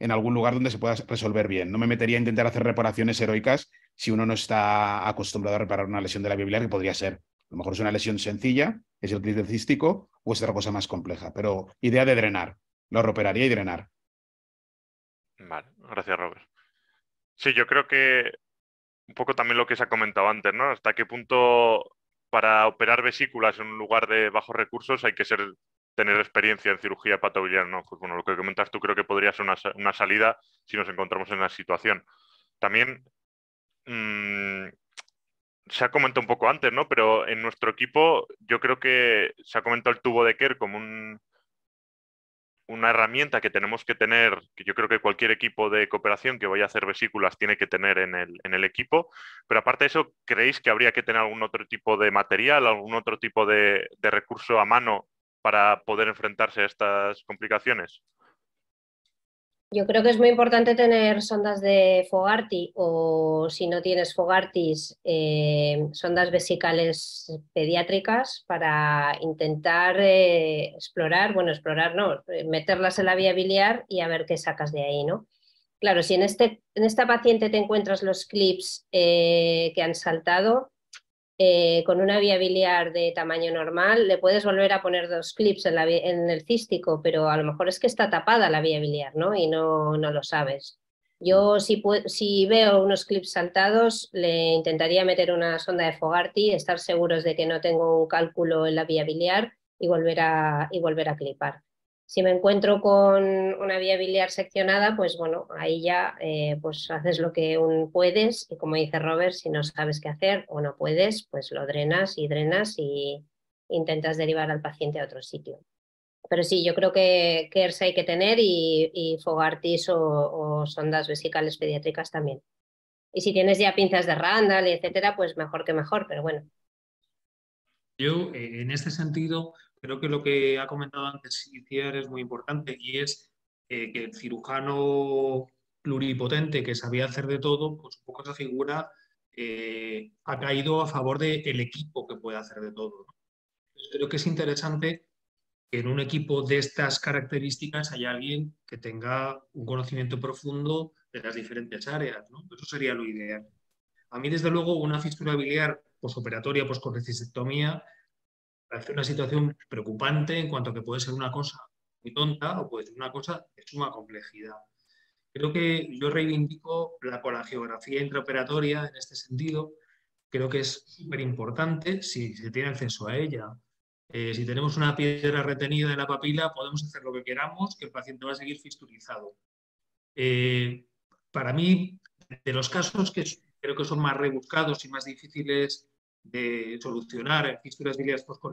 en algún lugar donde se pueda resolver bien. No me metería a intentar hacer reparaciones heroicas si uno no está acostumbrado a reparar una lesión de la biblia, que podría ser. A lo mejor es una lesión sencilla, es el clíster cístico, o es otra cosa más compleja. Pero idea de drenar. Lo reoperaría y drenar. Vale, gracias, Robert. Sí, yo creo que un poco también lo que se ha comentado antes, ¿no? Hasta qué punto para operar vesículas en un lugar de bajos recursos hay que tener experiencia en cirugía patobiliar. ¿no? Pues bueno, lo que comentas tú creo que podría ser una, salida si nos encontramos en la situación. También mm, se ha comentado un poco antes, ¿no? Pero en nuestro equipo yo creo que se ha comentado el tubo de Kerr como un, una herramienta que tenemos que tener, que yo creo que cualquier equipo de cooperación que vaya a hacer vesículas tiene que tener en el, en el equipo, pero aparte de eso, ¿creéis que habría que tener algún otro tipo de material, algún otro tipo de, de recurso a mano para poder enfrentarse a estas complicaciones? Yo creo que es muy importante tener sondas de Fogarty o si no tienes Fogartis, eh, sondas vesicales pediátricas para intentar eh, explorar, bueno, explorar no, meterlas en la vía biliar y a ver qué sacas de ahí, ¿no? Claro, si en, este, esta paciente te encuentras los clips eh, que han saltado, eh, con una vía biliar de tamaño normal, le puedes volver a poner dos clips en, el cístico, pero a lo mejor es que está tapada la vía biliar, ¿no? Y no, no lo sabes. Yo mm. si, veo unos clips saltados, le intentaría meter una sonda de Fogarty, estar seguros de que no tengo un cálculo en la vía biliar y volver a, y volver a clipar. Si me encuentro con una vía biliar seccionada, pues bueno, ahí ya eh, pues haces lo que un puedes y como dice Robert, si no sabes qué hacer o no puedes, pues lo drenas y drenas y intentas derivar al paciente a otro sitio. Pero sí, yo creo que, Kersa hay que tener y, y fogartis o, o, sondas vesicales pediátricas también. Y si tienes ya pinzas de Randall, etcétera, pues mejor que mejor, pero bueno. Yo, eh, en este sentido, creo que lo que ha comentado antes Iciar es muy importante y es eh, que el cirujano pluripotente que sabía hacer de todo, pues un poco esa figura eh, ha caído a favor del equipo que puede hacer de todo. Creo que es interesante que en un equipo de estas características haya alguien que tenga un conocimiento profundo de las diferentes áreas. Eso sería lo ideal. A mí, desde luego, una fistula biliar posoperatoria, poscorrecistectomía, pues, parece una situación preocupante en cuanto a que puede ser una cosa muy tonta o puede ser una cosa de suma complejidad. Creo que yo reivindico la geografía intraoperatoria en este sentido. Creo que es súper importante si se tiene acceso a ella. Eh, si tenemos una piedra retenida en la papila, podemos hacer lo que queramos, que el paciente va a seguir fisturizado. Eh, para mí, de los casos que creo que son más rebuscados y más difíciles de solucionar fístulas biliares pues, con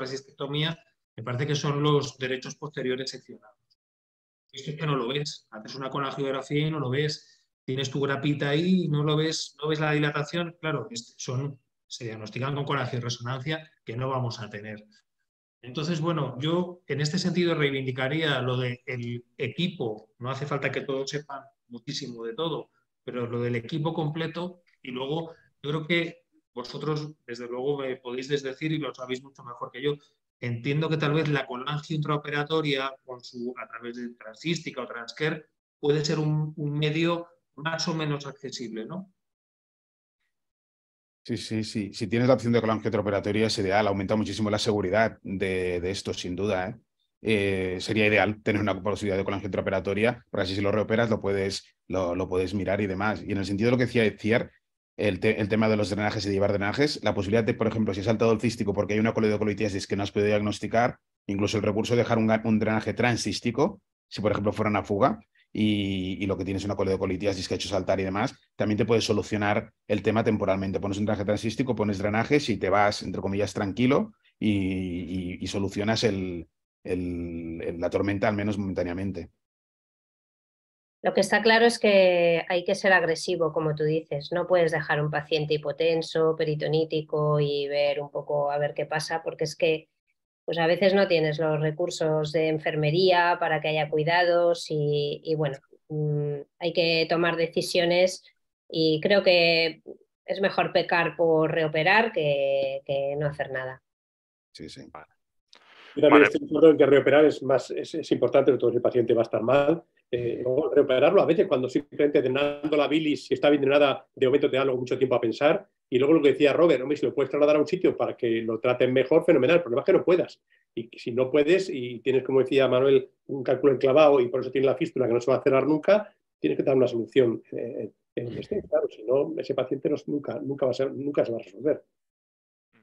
resistectomía, e, pues, me parece que son los derechos posteriores seccionados. Esto es que no lo ves. Haces una conagiografía y no lo ves. Tienes tu grapita ahí y no lo ves, no ves la dilatación. Claro, son, se diagnostican con resonancia que no vamos a tener. Entonces, bueno, yo en este sentido reivindicaría lo del equipo. No hace falta que todos sepan muchísimo de todo, pero lo del equipo completo y luego yo creo que vosotros, desde luego, me podéis decir, y lo sabéis mucho mejor que yo. Entiendo que tal vez la colangio intraoperatoria, a través de transística o transcare, puede ser un, medio más o menos accesible, ¿no? Sí, sí, sí. Si tienes la opción de colangio intraoperatoria es ideal, aumenta muchísimo la seguridad de, esto, sin duda. ¿eh? Eh, sería ideal tener una posibilidad de colangio intraoperatoria, Por así si lo reoperas lo puedes, lo, lo, puedes mirar y demás. Y en el sentido de lo que decía Cier, el, tema de los drenajes y de llevar drenajes, la posibilidad de, por ejemplo, si has saltado el cístico porque hay una coledocolitiasis que no has podido diagnosticar, incluso el recurso de dejar un, drenaje transcístico, si por ejemplo fuera una fuga, y, lo que tienes una es que ha hecho saltar y demás, también te puede solucionar el tema temporalmente. Pones un drenaje transístico, pones drenajes y te vas, entre comillas, tranquilo y, solucionas el, la tormenta, al menos momentáneamente. Lo que está claro es que hay que ser agresivo, como tú dices. No puedes dejar un paciente hipotenso, peritonítico y ver un poco a ver qué pasa, porque es que pues a veces no tienes los recursos de enfermería para que haya cuidados y, bueno, mm, hay que tomar decisiones y creo que es mejor pecar por reoperar que, no hacer nada. Sí, sí. Yo también estoy de que reoperar es, más, es, importante, sobre todo el paciente va a estar mal eh, o a veces cuando simplemente drenando la bilis, si está bien drenada, de momento te da mucho tiempo a pensar. Y luego lo que decía Robert, hombre, si lo puedes trasladar a un sitio para que lo traten mejor, fenomenal. El problema es que no puedas. Y si no puedes y tienes, como decía Manuel, un cálculo enclavado y por eso tiene la fístula que no se va a cerrar nunca, tienes que dar una solución eh, en donde mm. esté. Claro, si no, ese paciente nunca, nunca, va a ser, nunca se va a resolver.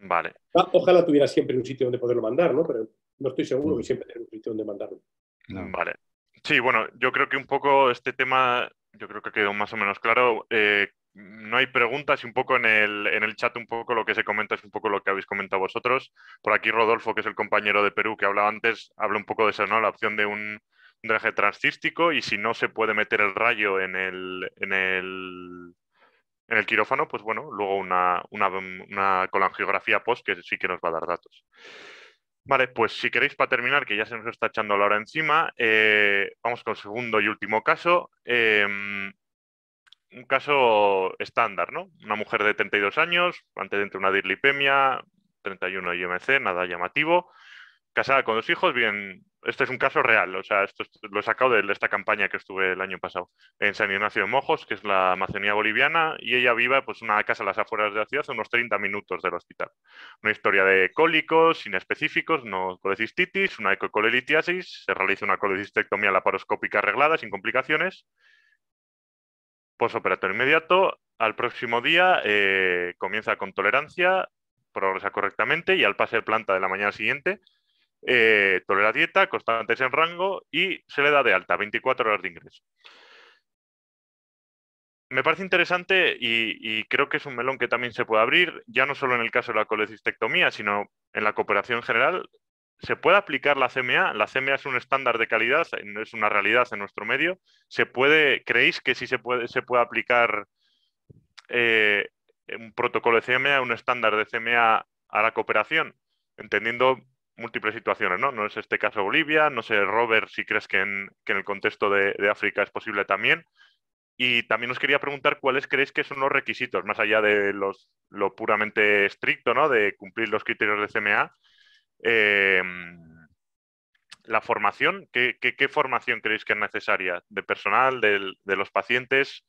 Vale. Ah, ojalá tuviera siempre un sitio donde poderlo mandar, ¿no? Pero no estoy seguro mm. que siempre tenga un sitio donde mandarlo. Vale. Sí, bueno, yo creo que un poco este tema, yo creo que quedó más o menos claro. Eh, no hay preguntas y un poco en el, en el, chat, un poco lo que se comenta es un poco lo que habéis comentado vosotros. Por aquí Rodolfo, que es el compañero de Perú que hablaba antes, habla un poco de eso, ¿no? La opción de un, un transcístico y si no se puede meter el rayo en el, en el, en el quirófano, pues bueno, luego una, una colangiografía post que sí que nos va a dar datos. Vale, pues si queréis para terminar, que ya se nos está echando la hora encima, eh, vamos con el segundo y último caso. Em, un caso estándar, ¿no? Una mujer de 32 años, antecedente de una dislipemia, 31 IMC, nada llamativo casada con dos hijos, bien, este es un caso real, o sea, esto, lo he sacado de esta campaña que estuve el año pasado en San Ignacio de Mojos, que es la Amazonía boliviana, y ella viva pues una casa a las afueras de la ciudad, a unos 30 minutos del hospital. Una historia de cólicos inespecíficos, no colecistitis, una ecocolelitiasis, se realiza una colecistectomía laparoscópica arreglada, sin complicaciones, posoperatorio inmediato, al próximo día eh, comienza con tolerancia, progresa correctamente y al pase de planta de la mañana siguiente eh, tolera dieta, constantes en rango y se le da de alta 24 horas de ingreso. Me parece interesante y, creo que es un melón que también se puede abrir, ya no solo en el caso de la colecistectomía, sino en la cooperación general. Se puede aplicar la CMA, la CMA es un estándar de calidad, es una realidad en nuestro medio. ¿Se puede, ¿Creéis que sí se puede, se puede aplicar eh, un protocolo de CMA, un estándar de CMA a la cooperación? Entendiendo múltiples situaciones, ¿no? No es este caso Bolivia, no sé, Robert, si crees que en, el contexto de, África es posible también. Y también os quería preguntar cuáles creéis que son los requisitos, más allá de los, lo puramente estricto, ¿no? De cumplir los criterios de CMA. Em, la formación, ¿qué, formación creéis que es necesaria? ¿De personal, de, de los pacientes?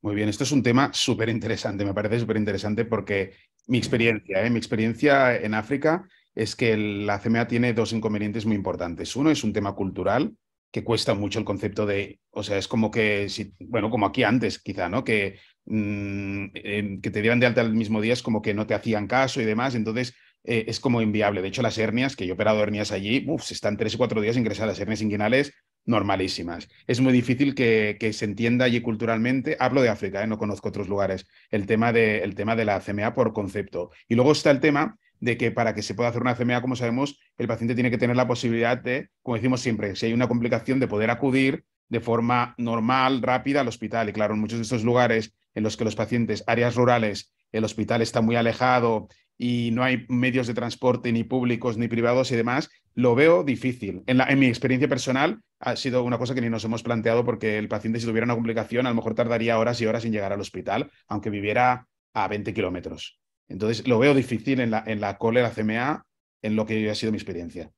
Muy bien, esto es un tema súper interesante, me parece súper interesante porque mi experiencia, ¿eh? mi experiencia en África es que la CMA tiene dos inconvenientes muy importantes. Uno es un tema cultural, que cuesta mucho el concepto de, o sea, es como que, si, bueno, como aquí antes quizá, ¿no? Que, mm, que te dieran de alta el mismo día es como que no te hacían caso y demás, entonces eh, es como inviable. De hecho, las hernias, que yo he operado hernias allí, uf, están tres o cuatro días ingresadas, hernias inguinales, normalísimas. Es muy difícil que, se entienda allí culturalmente. Hablo de África, ¿eh? no conozco otros lugares. El tema, de, el tema de la CMA por concepto. Y luego está el tema de que para que se pueda hacer una CMA, como sabemos, el paciente tiene que tener la posibilidad de, como decimos siempre, si hay una complicación, de poder acudir de forma normal, rápida al hospital. Y claro, en muchos de estos lugares en los que los pacientes, áreas rurales, el hospital está muy alejado, y no hay medios de transporte ni públicos ni privados y demás, lo veo difícil. En, en, mi experiencia personal ha sido una cosa que ni nos hemos planteado porque el paciente si tuviera una complicación a lo mejor tardaría horas y horas en llegar al hospital, aunque viviera a 20 kilómetros. Entonces lo veo difícil en la, en la cole, CMA, en lo que ha sido mi experiencia.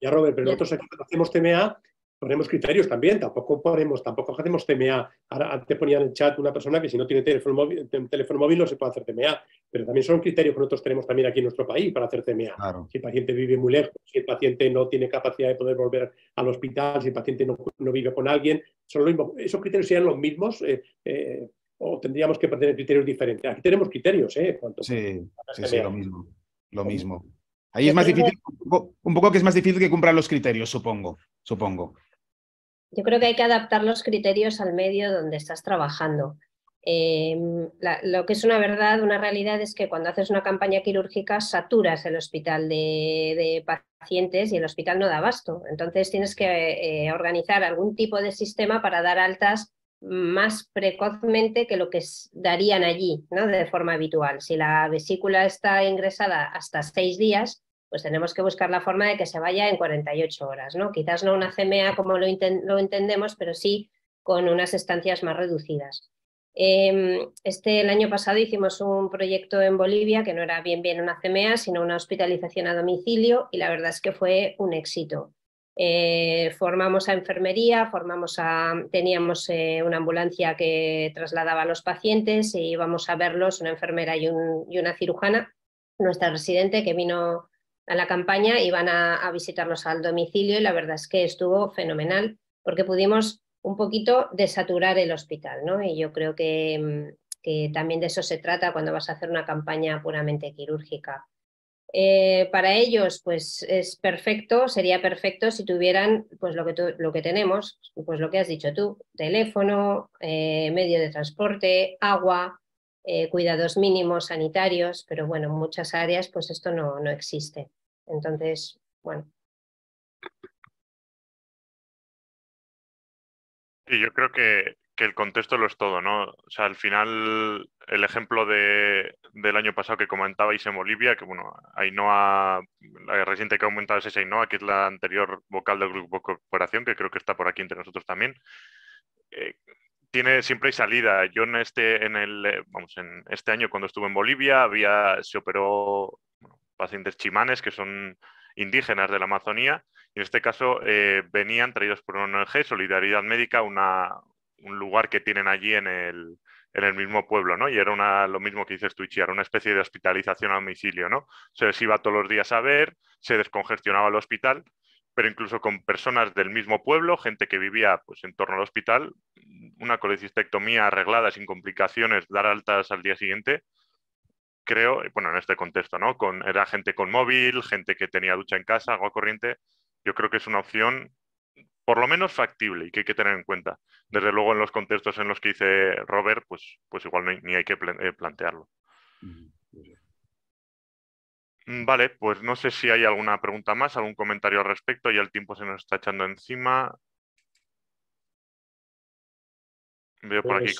Ya, Robert, pero nosotros aquí hacemos CMA ponemos criterios también, tampoco ponemos, tampoco hacemos TMA. Ahora antes ponía en el chat una persona que si no tiene teléfono móvil, teléfono móvil no se puede hacer TMA, pero también son criterios que nosotros tenemos también aquí en nuestro país para hacer TMA. Si el paciente vive muy lejos, si el paciente no tiene capacidad de poder volver al hospital, si el paciente no, vive con alguien, son lo mismo. esos criterios serían los mismos. Eh, eh, o tendríamos que tener criterios diferentes. Aquí tenemos criterios, ¿eh? Sí, sí, sí, lo mismo. Lo mismo. Ahí es más difícil, un poco que es más difícil que cumplan los criterios, supongo, supongo yo creo que hay que adaptar los criterios al medio donde estás trabajando. Em, lo que es una verdad, una realidad es que cuando haces una campaña quirúrgica saturas el hospital de, pacientes y el hospital no da abasto. Entonces tienes que eh, organizar algún tipo de sistema para dar altas más precozmente que lo que darían allí ¿no? de forma habitual. Si la vesícula está ingresada hasta seis días, pues tenemos que buscar la forma de que se vaya en 48 horas, ¿no? Quizás no una CMEA como lo, entendemos, pero sí con unas estancias más reducidas. Em, este, el año pasado hicimos un proyecto en Bolivia que no era bien bien una CMEA, sino una hospitalización a domicilio y la verdad es que fue un éxito. Eh, formamos a enfermería, formamos a, teníamos eh, una ambulancia que trasladaba a los pacientes e íbamos a verlos, una enfermera y, una cirujana, nuestra residente que vino a la campaña iban a, visitarlos visitarnos al domicilio y la verdad es que estuvo fenomenal porque pudimos un poquito desaturar el hospital, ¿no? Y yo creo que, mm, también de eso se trata cuando vas a hacer una campaña puramente quirúrgica. Eh, para ellos, pues es perfecto, sería perfecto si tuvieran pues lo que, lo que tenemos, pues lo que has dicho tú, teléfono, eh, medio de transporte, agua, eh, cuidados mínimos sanitarios, pero bueno, en muchas áreas pues esto no, no existe. Entonces, bueno. yo creo que, el contexto lo es todo, ¿no? O sea, al final, el ejemplo del año pasado que comentabais en Bolivia, que bueno, Ainhoa, la reciente que ha aumentado es esa Ainhoa, que es la anterior vocal del Grupo Corporación, que creo que está por aquí entre nosotros también. Eh, tiene siempre hay salida. Yo en este, en el, eh, vamos, en este año cuando estuve en Bolivia había, se operó pacientes chimanes que son indígenas de la Amazonía y en este caso eh, venían traídos por una ONG, Solidaridad Médica, un lugar que tienen allí en el, en el mismo pueblo, ¿no? Y era lo mismo que dices tú, era una especie de hospitalización a domicilio, ¿no? Se les iba todos los días a ver, se descongestionaba el hospital pero incluso con personas del mismo pueblo, gente que vivía pues, en torno al hospital, una colecistectomía arreglada sin complicaciones, dar altas al día siguiente, creo, bueno, en este contexto, ¿no? Con, era gente con móvil, gente que tenía ducha en casa, agua corriente, yo creo que es una opción por lo menos factible y que hay que tener en cuenta. Desde luego en los contextos en los que dice Robert, pues, pues igual ni hay que eh, plantearlo. Mm, vale, pues no sé si hay alguna pregunta más, algún comentario al respecto, ya el tiempo se nos está echando encima. Veo por aquí.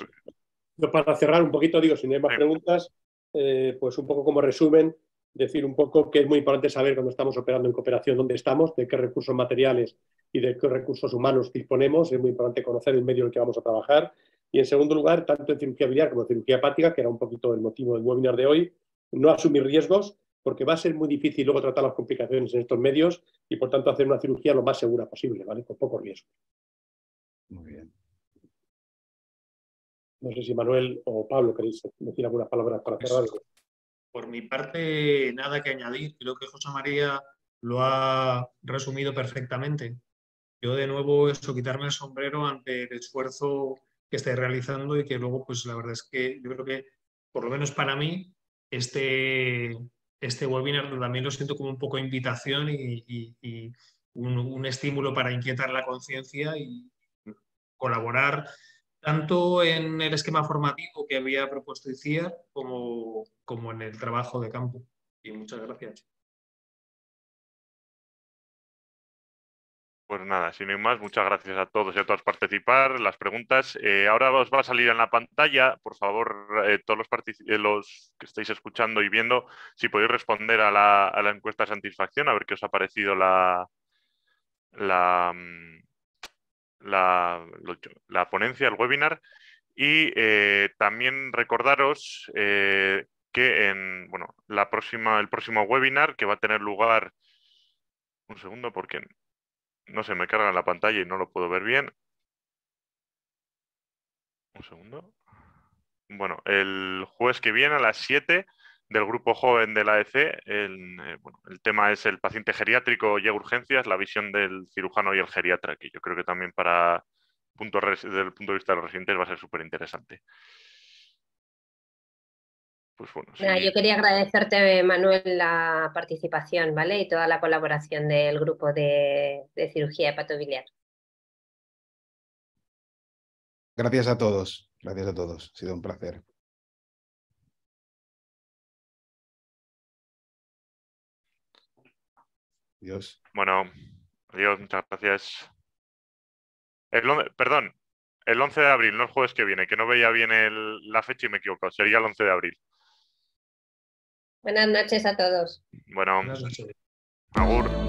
Pues, para cerrar un poquito, digo, si no hay más preguntas, eh, pues un poco como resumen, decir un poco que es muy importante saber cuando estamos operando en cooperación dónde estamos, de qué recursos materiales y de qué recursos humanos disponemos, es muy importante conocer el medio en el que vamos a trabajar. Y en segundo lugar, tanto en cirugía biliar como en cirugía hepática, que era un poquito el motivo del webinar de hoy, no asumir riesgos porque va a ser muy difícil luego tratar las complicaciones en estos medios y por tanto hacer una cirugía lo más segura posible, ¿vale? Con poco riesgo. Muy bien. No sé si Manuel o Pablo queréis decir algunas palabras para cerrar. Pues, por mi parte, nada que añadir. Creo que José María lo ha resumido perfectamente. Yo de nuevo eso, quitarme el sombrero ante el esfuerzo que estáis realizando y que luego, pues la verdad es que yo creo que, por lo menos para mí, este, este webinar también lo siento como un poco invitación y, un, estímulo para inquietar la conciencia y colaborar tanto en el esquema formativo que había propuesto ICIAR como, como en el trabajo de campo. Y muchas gracias. Pues nada, sin no más, muchas gracias a todos y a todas por participar. Las preguntas. Eh, ahora os va a salir en la pantalla, por favor, eh, todos eh, los, que estáis escuchando y viendo, si podéis responder a la, encuesta de satisfacción, a ver qué os ha parecido la, la, mm, la, la ponencia, el webinar. Y también recordaros que en bueno, la próxima, el próximo webinar que va a tener lugar. Un segundo, porque no sé, me carga la pantalla y no lo puedo ver bien. Un segundo. Bueno, el jueves que viene a las 7 del grupo joven de la EC. El, tema es el paciente geriátrico y urgencias, la visión del cirujano y el geriatra, que yo creo que también para desde el punto de vista de los residentes va a ser súper interesante. Pues yo quería agradecerte, Manuel, la participación, ¿vale? Y toda la colaboración del grupo de, cirugía hepatobiliar. Gracias a todos, gracias a todos, ha sido un placer. Adiós. Bueno, adiós, muchas gracias. perdón, el 11 de abril, no el jueves que viene, que no veía bien la fecha y me he sería el 11 de abril. Buenas noches a todos. Bueno, Buenas